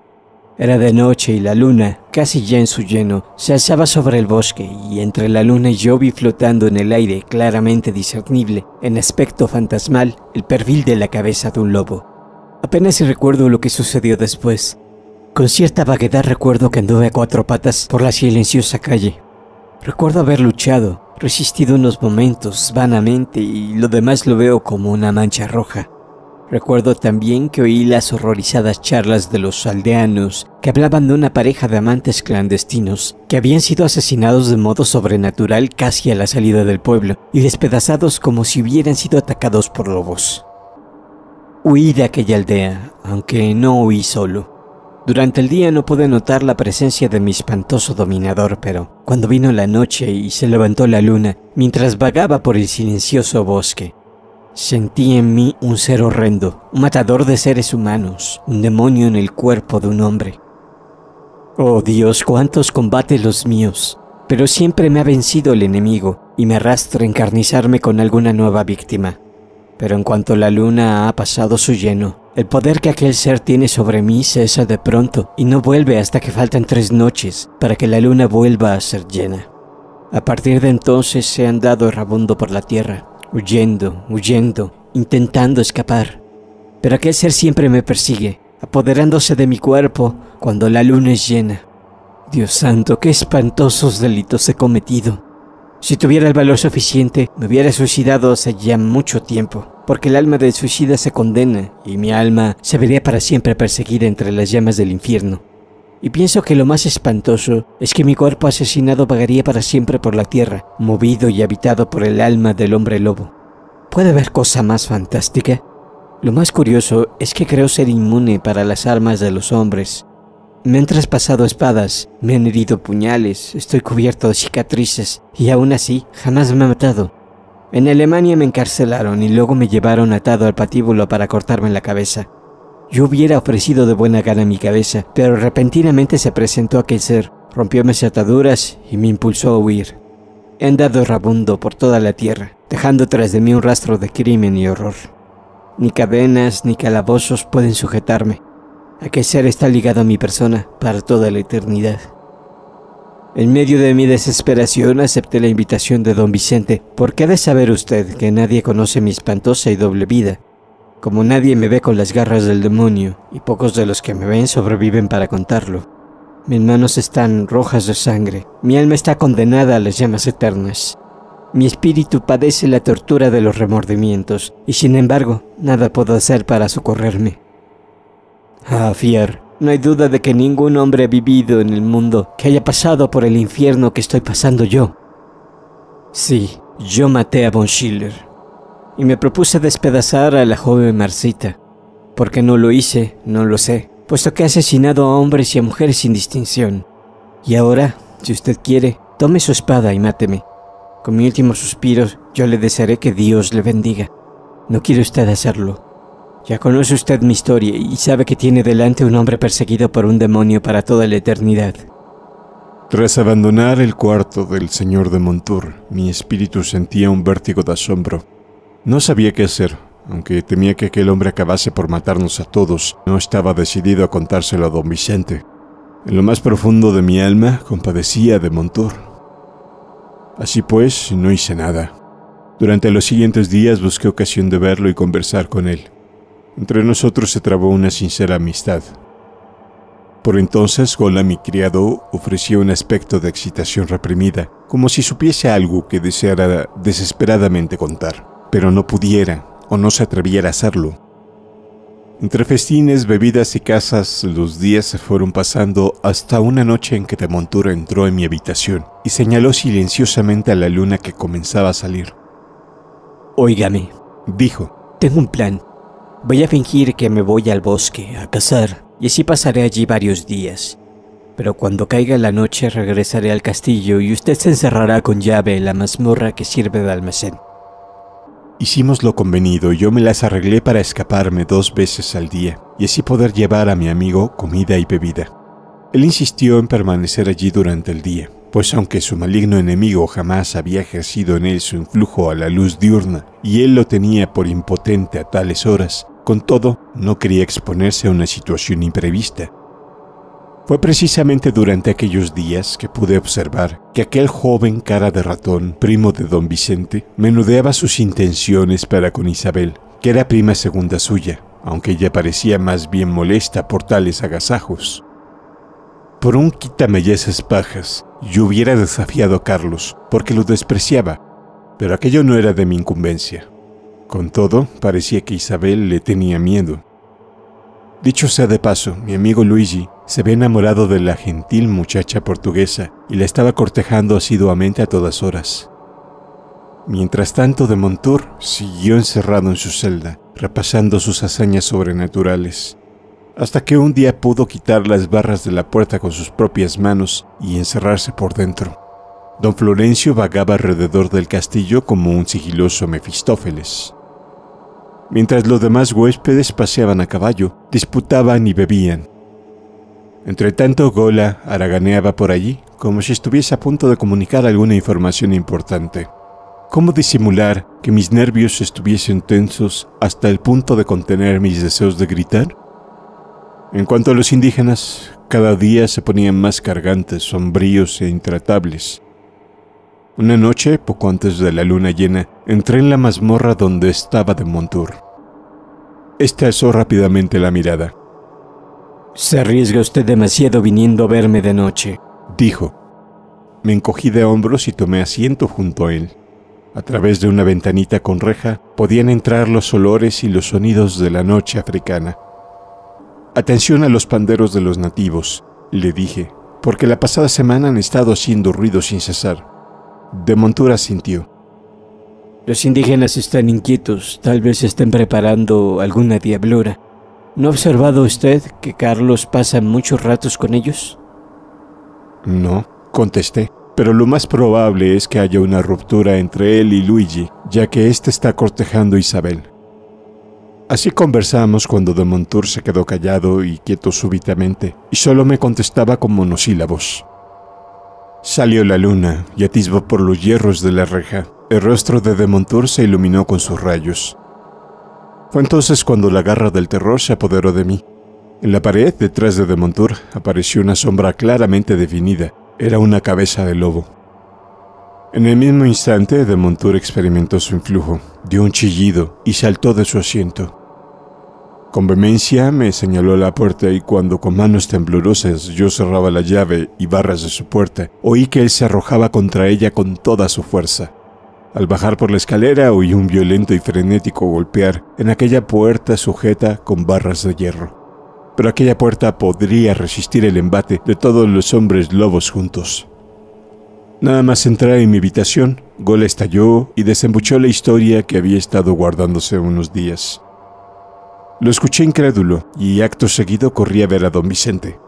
Era de noche y la luna, casi ya en su lleno, se alzaba sobre el bosque y entre la luna y yo vi flotando en el aire claramente discernible, en aspecto fantasmal, el perfil de la cabeza de un lobo. Apenas recuerdo lo que sucedió después. Con cierta vaguedad recuerdo que anduve a cuatro patas por la silenciosa calle. Recuerdo haber luchado, Resistido unos momentos vanamente y lo demás lo veo como una mancha roja. Recuerdo también que oí las horrorizadas charlas de los aldeanos que hablaban de una pareja de amantes clandestinos que habían sido asesinados de modo sobrenatural casi a la salida del pueblo y despedazados como si hubieran sido atacados por lobos. Huí de aquella aldea, aunque no huí solo. Durante el día no pude notar la presencia de mi espantoso dominador, pero cuando vino la noche y se levantó la luna, mientras vagaba por el silencioso bosque, sentí en mí un ser horrendo, un matador de seres humanos, un demonio en el cuerpo de un hombre. Oh Dios, cuántos combates los míos, pero siempre me ha vencido el enemigo y me arrastra a encarnizarme con alguna nueva víctima. Pero en cuanto la luna ha pasado su lleno, el poder que aquel ser tiene sobre mí cesa de pronto y no vuelve hasta que faltan tres noches para que la luna vuelva a ser llena. A partir de entonces se han dado rabundo por la tierra, huyendo, huyendo, intentando escapar. Pero aquel ser siempre me persigue, apoderándose de mi cuerpo cuando la luna es llena. Dios santo, qué espantosos delitos he cometido. Si tuviera el valor suficiente, me hubiera suicidado hace ya mucho tiempo porque el alma del suicida se condena y mi alma se vería para siempre perseguida entre las llamas del infierno. Y pienso que lo más espantoso es que mi cuerpo asesinado vagaría para siempre por la tierra, movido y habitado por el alma del hombre lobo. ¿Puede haber cosa más fantástica? Lo más curioso es que creo ser inmune para las armas de los hombres. Me han traspasado espadas, me han herido puñales, estoy cubierto de cicatrices y aún así jamás me ha matado. En Alemania me encarcelaron y luego me llevaron atado al patíbulo para cortarme la cabeza. Yo hubiera ofrecido de buena gana mi cabeza, pero repentinamente se presentó aquel ser, rompió mis ataduras y me impulsó a huir. He andado rabundo por toda la tierra, dejando tras de mí un rastro de crimen y horror. Ni cadenas ni calabozos pueden sujetarme. Aquel ser está ligado a mi persona para toda la eternidad. En medio de mi desesperación acepté la invitación de don Vicente, porque ha de saber usted que nadie conoce mi espantosa y doble vida, como nadie me ve con las garras del demonio, y pocos de los que me ven sobreviven para contarlo. Mis manos están rojas de sangre, mi alma está condenada a las llamas eternas. Mi espíritu padece la tortura de los remordimientos, y sin embargo, nada puedo hacer para socorrerme. Ah, Fier, no hay duda de que ningún hombre ha vivido en el mundo que haya pasado por el infierno que estoy pasando yo. Sí, yo maté a Von Schiller y me propuse despedazar a la joven Marcita. ¿Por qué no lo hice? No lo sé, puesto que he asesinado a hombres y a mujeres sin distinción. Y ahora, si usted quiere, tome su espada y máteme. Con mi último suspiro, yo le desearé que Dios le bendiga. ¿No quiere usted hacerlo? Ya conoce usted mi historia y sabe que tiene delante un hombre perseguido por un demonio para toda la eternidad. Tras abandonar el cuarto del señor de Montour, mi espíritu sentía un vértigo de asombro. No sabía qué hacer, aunque temía que aquel hombre acabase por matarnos a todos, no estaba decidido a contárselo a don Vicente. En lo más profundo de mi alma compadecía de Montour. Así pues, no hice nada. Durante los siguientes días busqué ocasión de verlo y conversar con él. Entre nosotros se trabó una sincera amistad. Por entonces, Gola, mi criado, ofrecía un aspecto de excitación reprimida, como si supiese algo que deseara desesperadamente contar, pero no pudiera o no se atreviera a hacerlo. Entre festines, bebidas y casas, los días se fueron pasando hasta una noche en que la Montura entró en mi habitación y señaló silenciosamente a la luna que comenzaba a salir. Óigame, dijo, tengo un plan. Voy a fingir que me voy al bosque a cazar y así pasaré allí varios días. Pero cuando caiga la noche regresaré al castillo y usted se encerrará con llave en la mazmorra que sirve de almacén. Hicimos lo convenido y yo me las arreglé para escaparme dos veces al día y así poder llevar a mi amigo comida y bebida. Él insistió en permanecer allí durante el día, pues aunque su maligno enemigo jamás había ejercido en él su influjo a la luz diurna y él lo tenía por impotente a tales horas, con todo, no quería exponerse a una situación imprevista. Fue precisamente durante aquellos días que pude observar que aquel joven cara de ratón, primo de don Vicente, menudeaba sus intenciones para con Isabel, que era prima segunda suya, aunque ella parecía más bien molesta por tales agasajos. Por un quítame ya esas pajas, yo hubiera desafiado a Carlos, porque lo despreciaba, pero aquello no era de mi incumbencia. Con todo, parecía que Isabel le tenía miedo. Dicho sea de paso, mi amigo Luigi se ve enamorado de la gentil muchacha portuguesa y la estaba cortejando asiduamente a todas horas. Mientras tanto, de Montour siguió encerrado en su celda, repasando sus hazañas sobrenaturales, hasta que un día pudo quitar las barras de la puerta con sus propias manos y encerrarse por dentro. Don Florencio vagaba alrededor del castillo como un sigiloso Mefistófeles mientras los demás huéspedes paseaban a caballo, disputaban y bebían. Entretanto, Gola haraganeaba por allí, como si estuviese a punto de comunicar alguna información importante. ¿Cómo disimular que mis nervios estuviesen tensos hasta el punto de contener mis deseos de gritar? En cuanto a los indígenas, cada día se ponían más cargantes, sombríos e intratables. Una noche, poco antes de la luna llena, entré en la mazmorra donde estaba de Montur alzó rápidamente la mirada. Se arriesga usted demasiado viniendo a verme de noche, dijo. Me encogí de hombros y tomé asiento junto a él. A través de una ventanita con reja podían entrar los olores y los sonidos de la noche africana. Atención a los panderos de los nativos, le dije, porque la pasada semana han estado haciendo ruido sin cesar. De montura sintió. Los indígenas están inquietos, tal vez estén preparando alguna diablura. ¿No ha observado usted que Carlos pasa muchos ratos con ellos? No, contesté, pero lo más probable es que haya una ruptura entre él y Luigi, ya que éste está cortejando a Isabel. Así conversamos cuando de Montour se quedó callado y quieto súbitamente, y solo me contestaba con monosílabos. Salió la luna y atisbo por los hierros de la reja. El rostro de Demontour se iluminó con sus rayos. Fue entonces cuando la garra del terror se apoderó de mí. En la pared detrás de Demontour apareció una sombra claramente definida. Era una cabeza de lobo. En el mismo instante, Demontour experimentó su influjo, dio un chillido y saltó de su asiento. Con vehemencia me señaló la puerta y cuando con manos temblorosas yo cerraba la llave y barras de su puerta, oí que él se arrojaba contra ella con toda su fuerza. Al bajar por la escalera oí un violento y frenético golpear en aquella puerta sujeta con barras de hierro. Pero aquella puerta podría resistir el embate de todos los hombres lobos juntos. Nada más entrar en mi habitación, Gol estalló y desembuchó la historia que había estado guardándose unos días. Lo escuché incrédulo y acto seguido corrí a ver a don Vicente.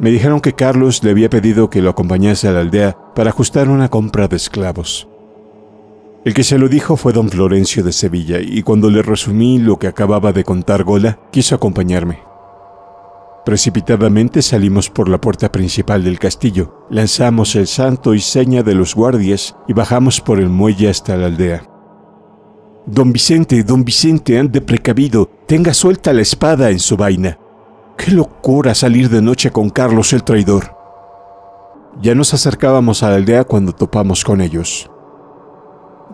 Me dijeron que Carlos le había pedido que lo acompañase a la aldea para ajustar una compra de esclavos. El que se lo dijo fue don Florencio de Sevilla, y cuando le resumí lo que acababa de contar Gola, quiso acompañarme. Precipitadamente salimos por la puerta principal del castillo, lanzamos el santo y seña de los guardias y bajamos por el muelle hasta la aldea. Don Vicente, don Vicente, ande precavido, tenga suelta la espada en su vaina. Qué locura salir de noche con Carlos el traidor. Ya nos acercábamos a la aldea cuando topamos con ellos.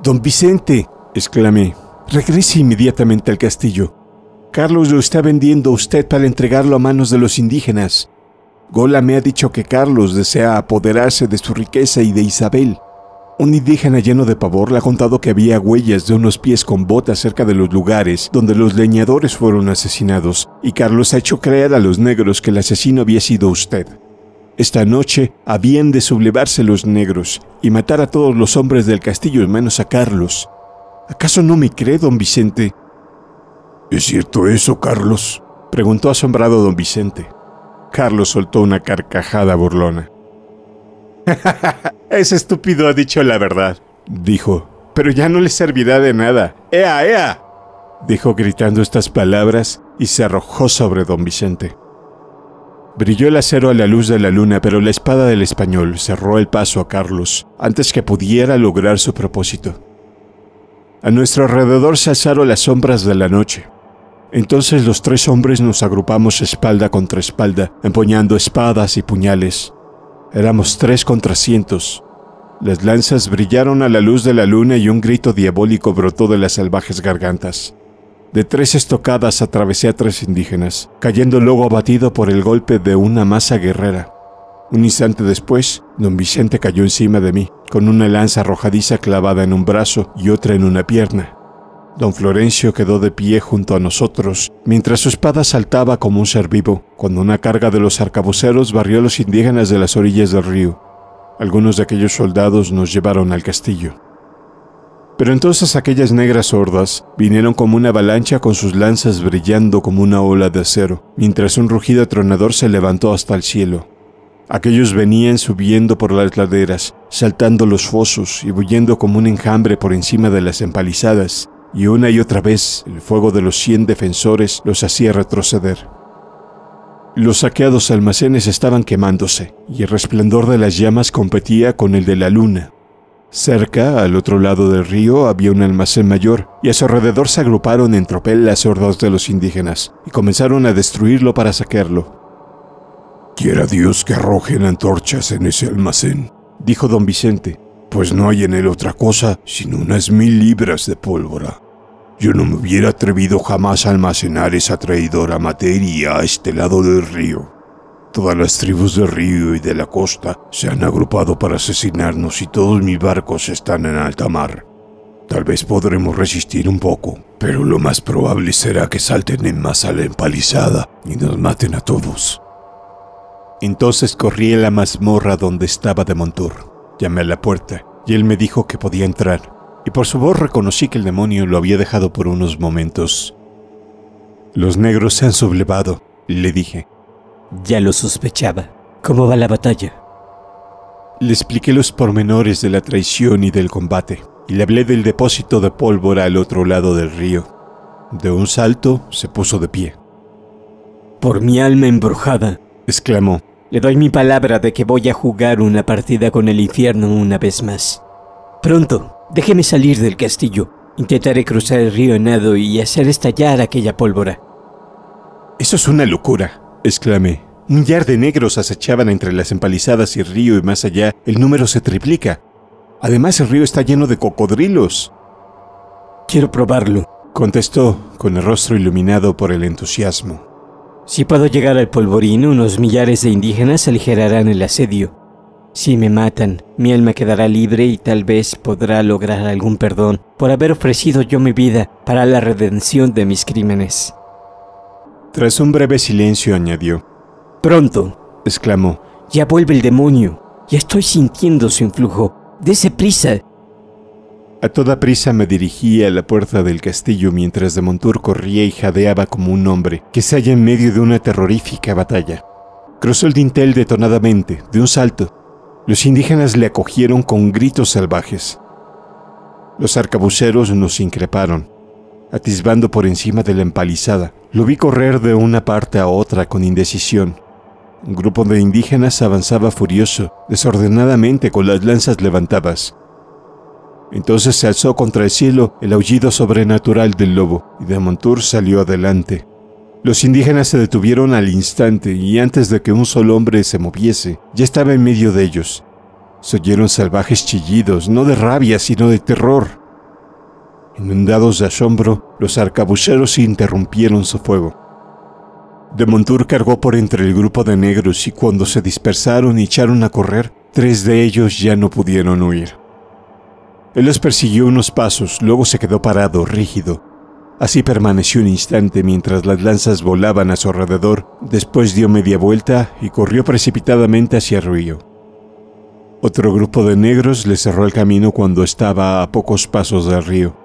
Don Vicente, exclamé, regrese inmediatamente al castillo. Carlos lo está vendiendo a usted para entregarlo a manos de los indígenas. Gola me ha dicho que Carlos desea apoderarse de su riqueza y de Isabel. Un indígena lleno de pavor le ha contado que había huellas de unos pies con botas cerca de los lugares donde los leñadores fueron asesinados, y Carlos ha hecho creer a los negros que el asesino había sido usted. Esta noche habían de sublevarse los negros y matar a todos los hombres del castillo en manos a Carlos. ¿Acaso no me cree, don Vicente? ¿Es cierto eso, Carlos? preguntó asombrado don Vicente. Carlos soltó una carcajada burlona. Ese estúpido ha dicho la verdad, dijo, pero ya no le servirá de nada. ¡Ea, ea! dijo gritando estas palabras y se arrojó sobre don Vicente. Brilló el acero a la luz de la luna, pero la espada del español cerró el paso a Carlos antes que pudiera lograr su propósito. A nuestro alrededor se alzaron las sombras de la noche. Entonces los tres hombres nos agrupamos espalda contra espalda, empuñando espadas y puñales. Éramos tres contra cientos. Las lanzas brillaron a la luz de la luna y un grito diabólico brotó de las salvajes gargantas. De tres estocadas atravesé a tres indígenas, cayendo luego abatido por el golpe de una masa guerrera. Un instante después, don Vicente cayó encima de mí, con una lanza arrojadiza clavada en un brazo y otra en una pierna. Don Florencio quedó de pie junto a nosotros, mientras su espada saltaba como un ser vivo, cuando una carga de los arcabuceros barrió a los indígenas de las orillas del río. Algunos de aquellos soldados nos llevaron al castillo. Pero entonces aquellas negras hordas vinieron como una avalancha con sus lanzas brillando como una ola de acero, mientras un rugido atronador se levantó hasta el cielo. Aquellos venían subiendo por las laderas, saltando los fosos y bullendo como un enjambre por encima de las empalizadas, y una y otra vez el fuego de los cien defensores los hacía retroceder. Los saqueados almacenes estaban quemándose, y el resplandor de las llamas competía con el de la luna, Cerca, al otro lado del río, había un almacén mayor, y a su alrededor se agruparon en tropel las hordas de los indígenas, y comenzaron a destruirlo para saquearlo. Quiera Dios que arrojen antorchas en ese almacén, dijo don Vicente, pues no hay en él otra cosa sino unas mil libras de pólvora. Yo no me hubiera atrevido jamás a almacenar esa traidora materia a este lado del río. Todas las tribus del río y de la costa se han agrupado para asesinarnos y todos mis barcos están en alta mar. Tal vez podremos resistir un poco, pero lo más probable será que salten en masa la empalizada y nos maten a todos. Entonces corrí a la mazmorra donde estaba de Montur. Llamé a la puerta y él me dijo que podía entrar, y por su voz reconocí que el demonio lo había dejado por unos momentos. Los negros se han sublevado, le dije. Ya lo sospechaba. ¿Cómo va la batalla? Le expliqué los pormenores de la traición y del combate, y le hablé del depósito de pólvora al otro lado del río. De un salto se puso de pie. Por mi alma embrujada, exclamó, le doy mi palabra de que voy a jugar una partida con el infierno una vez más. Pronto, déjeme salir del castillo. Intentaré cruzar el río Enado y hacer estallar aquella pólvora. Eso es una locura, exclamé. Un de negros acechaban entre las empalizadas y el río y más allá el número se triplica. Además el río está lleno de cocodrilos. Quiero probarlo, contestó con el rostro iluminado por el entusiasmo. Si puedo llegar al polvorín, unos millares de indígenas aligerarán el asedio. Si me matan, mi alma quedará libre y tal vez podrá lograr algún perdón por haber ofrecido yo mi vida para la redención de mis crímenes. Tras un breve silencio añadió. Pronto, exclamó, ya vuelve el demonio. Ya estoy sintiendo su influjo. Dese prisa. A toda prisa me dirigí a la puerta del castillo mientras de Montur corría y jadeaba como un hombre que se halla en medio de una terrorífica batalla. Cruzó el dintel detonadamente, de un salto. Los indígenas le acogieron con gritos salvajes. Los arcabuceros nos increparon atisbando por encima de la empalizada. Lo vi correr de una parte a otra con indecisión. Un grupo de indígenas avanzaba furioso, desordenadamente con las lanzas levantadas. Entonces se alzó contra el cielo el aullido sobrenatural del lobo, y de Montour salió adelante. Los indígenas se detuvieron al instante y antes de que un solo hombre se moviese, ya estaba en medio de ellos. Se oyeron salvajes chillidos, no de rabia, sino de terror. Inundados de asombro, los arcabuceros interrumpieron su fuego. De Montur cargó por entre el grupo de negros y cuando se dispersaron y echaron a correr, tres de ellos ya no pudieron huir. Él los persiguió unos pasos, luego se quedó parado, rígido. Así permaneció un instante mientras las lanzas volaban a su alrededor, después dio media vuelta y corrió precipitadamente hacia el río. Otro grupo de negros le cerró el camino cuando estaba a pocos pasos del río.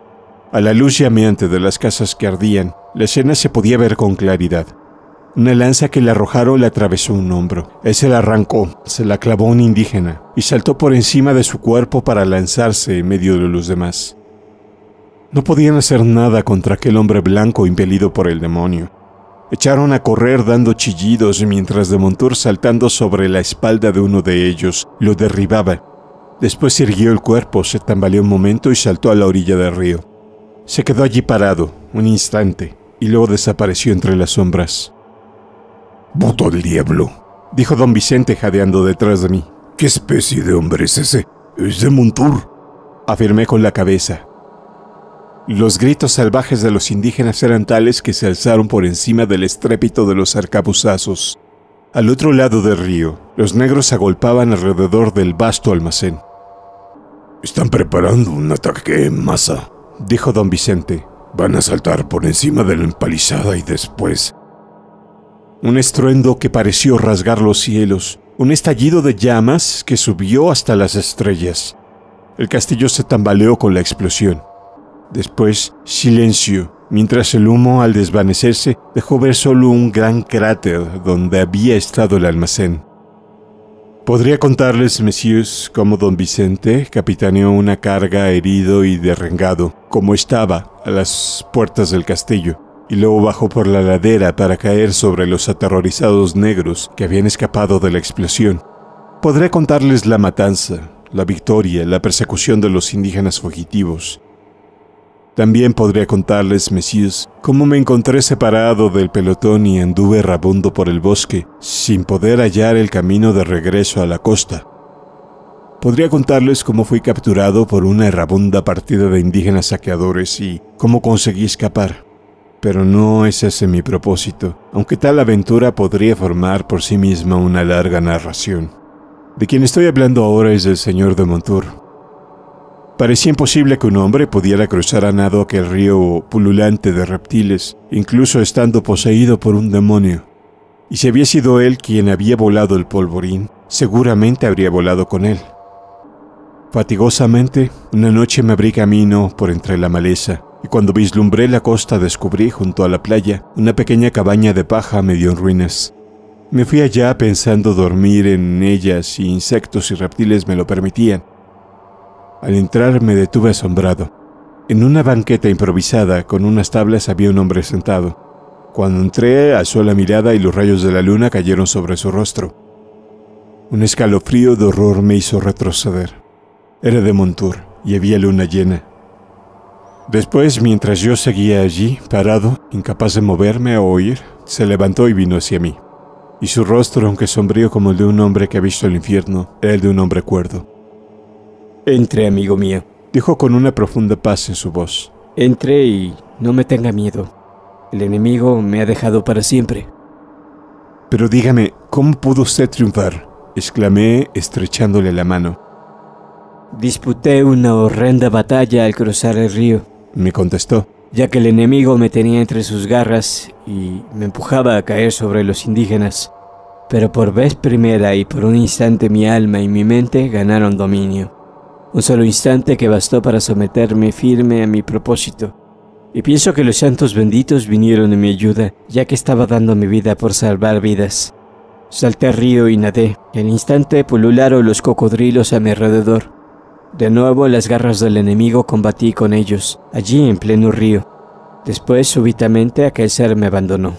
A la luz llameante de las casas que ardían, la escena se podía ver con claridad. Una lanza que le arrojaron le atravesó un hombro. Él se la arrancó, se la clavó un indígena y saltó por encima de su cuerpo para lanzarse en medio de los demás. No podían hacer nada contra aquel hombre blanco impelido por el demonio. Echaron a correr dando chillidos mientras de Montour saltando sobre la espalda de uno de ellos lo derribaba. Después irguió el cuerpo, se tambaleó un momento y saltó a la orilla del río. Se quedó allí parado un instante y luego desapareció entre las sombras. Voto el diablo, dijo don Vicente jadeando detrás de mí. ¿Qué especie de hombre es ese? Es de Montur, afirmé con la cabeza. Los gritos salvajes de los indígenas eran tales que se alzaron por encima del estrépito de los arcabuzazos. Al otro lado del río, los negros se agolpaban alrededor del vasto almacén. Están preparando un ataque en masa, dijo don Vicente. Van a saltar por encima de la empalizada y después... Un estruendo que pareció rasgar los cielos, un estallido de llamas que subió hasta las estrellas. El castillo se tambaleó con la explosión. Después, silencio, mientras el humo, al desvanecerse, dejó ver solo un gran cráter donde había estado el almacén. Podría contarles, messieurs, cómo don Vicente capitaneó una carga herido y derrengado, como estaba, a las puertas del castillo, y luego bajó por la ladera para caer sobre los aterrorizados negros que habían escapado de la explosión. Podría contarles la matanza, la victoria, la persecución de los indígenas fugitivos, también podría contarles, Messieurs, cómo me encontré separado del pelotón y anduve rabundo por el bosque, sin poder hallar el camino de regreso a la costa. Podría contarles cómo fui capturado por una errabunda partida de indígenas saqueadores y cómo conseguí escapar. Pero no es ese mi propósito, aunque tal aventura podría formar por sí misma una larga narración. De quien estoy hablando ahora es el señor de Montour, Parecía imposible que un hombre pudiera cruzar a nado aquel río pululante de reptiles, incluso estando poseído por un demonio. Y si había sido él quien había volado el polvorín, seguramente habría volado con él. Fatigosamente, una noche me abrí camino por entre la maleza, y cuando vislumbré la costa descubrí junto a la playa una pequeña cabaña de paja medio en ruinas. Me fui allá pensando dormir en ella si insectos y reptiles me lo permitían, al entrar me detuve asombrado. En una banqueta improvisada con unas tablas había un hombre sentado. Cuando entré, alzó la mirada y los rayos de la luna cayeron sobre su rostro. Un escalofrío de horror me hizo retroceder. Era de Montour y había luna llena. Después, mientras yo seguía allí, parado, incapaz de moverme o oír, se levantó y vino hacia mí. Y su rostro, aunque sombrío como el de un hombre que ha visto el infierno, era el de un hombre cuerdo. Entre, amigo mío, dijo con una profunda paz en su voz. Entre y no me tenga miedo. El enemigo me ha dejado para siempre. Pero dígame, ¿cómo pudo usted triunfar? exclamé estrechándole la mano. Disputé una horrenda batalla al cruzar el río, me contestó, ya que el enemigo me tenía entre sus garras y me empujaba a caer sobre los indígenas. Pero por vez primera y por un instante mi alma y mi mente ganaron dominio. Un solo instante que bastó para someterme firme a mi propósito. Y pienso que los santos benditos vinieron en mi ayuda, ya que estaba dando mi vida por salvar vidas. Salté río y nadé. Al instante pulularon los cocodrilos a mi alrededor. De nuevo las garras del enemigo combatí con ellos, allí en pleno río. Después, súbitamente, aquel ser me abandonó.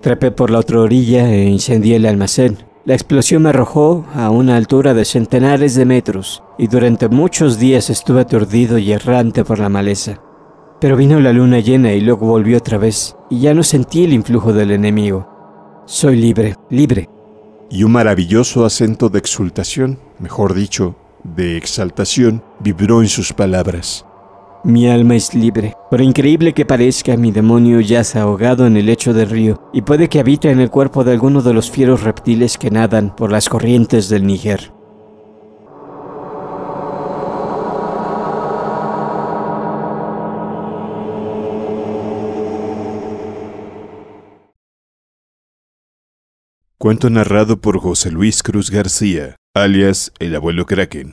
Trepé por la otra orilla e incendié el almacén. La explosión me arrojó a una altura de centenares de metros y durante muchos días estuve aturdido y errante por la maleza. Pero vino la luna llena y luego volvió otra vez y ya no sentí el influjo del enemigo. Soy libre, libre. Y un maravilloso acento de exultación, mejor dicho, de exaltación, vibró en sus palabras. Mi alma es libre. Por increíble que parezca, mi demonio ya se ahogado en el lecho del río y puede que habite en el cuerpo de alguno de los fieros reptiles que nadan por las corrientes del Níger. Cuento narrado por José Luis Cruz García, alias El Abuelo Kraken.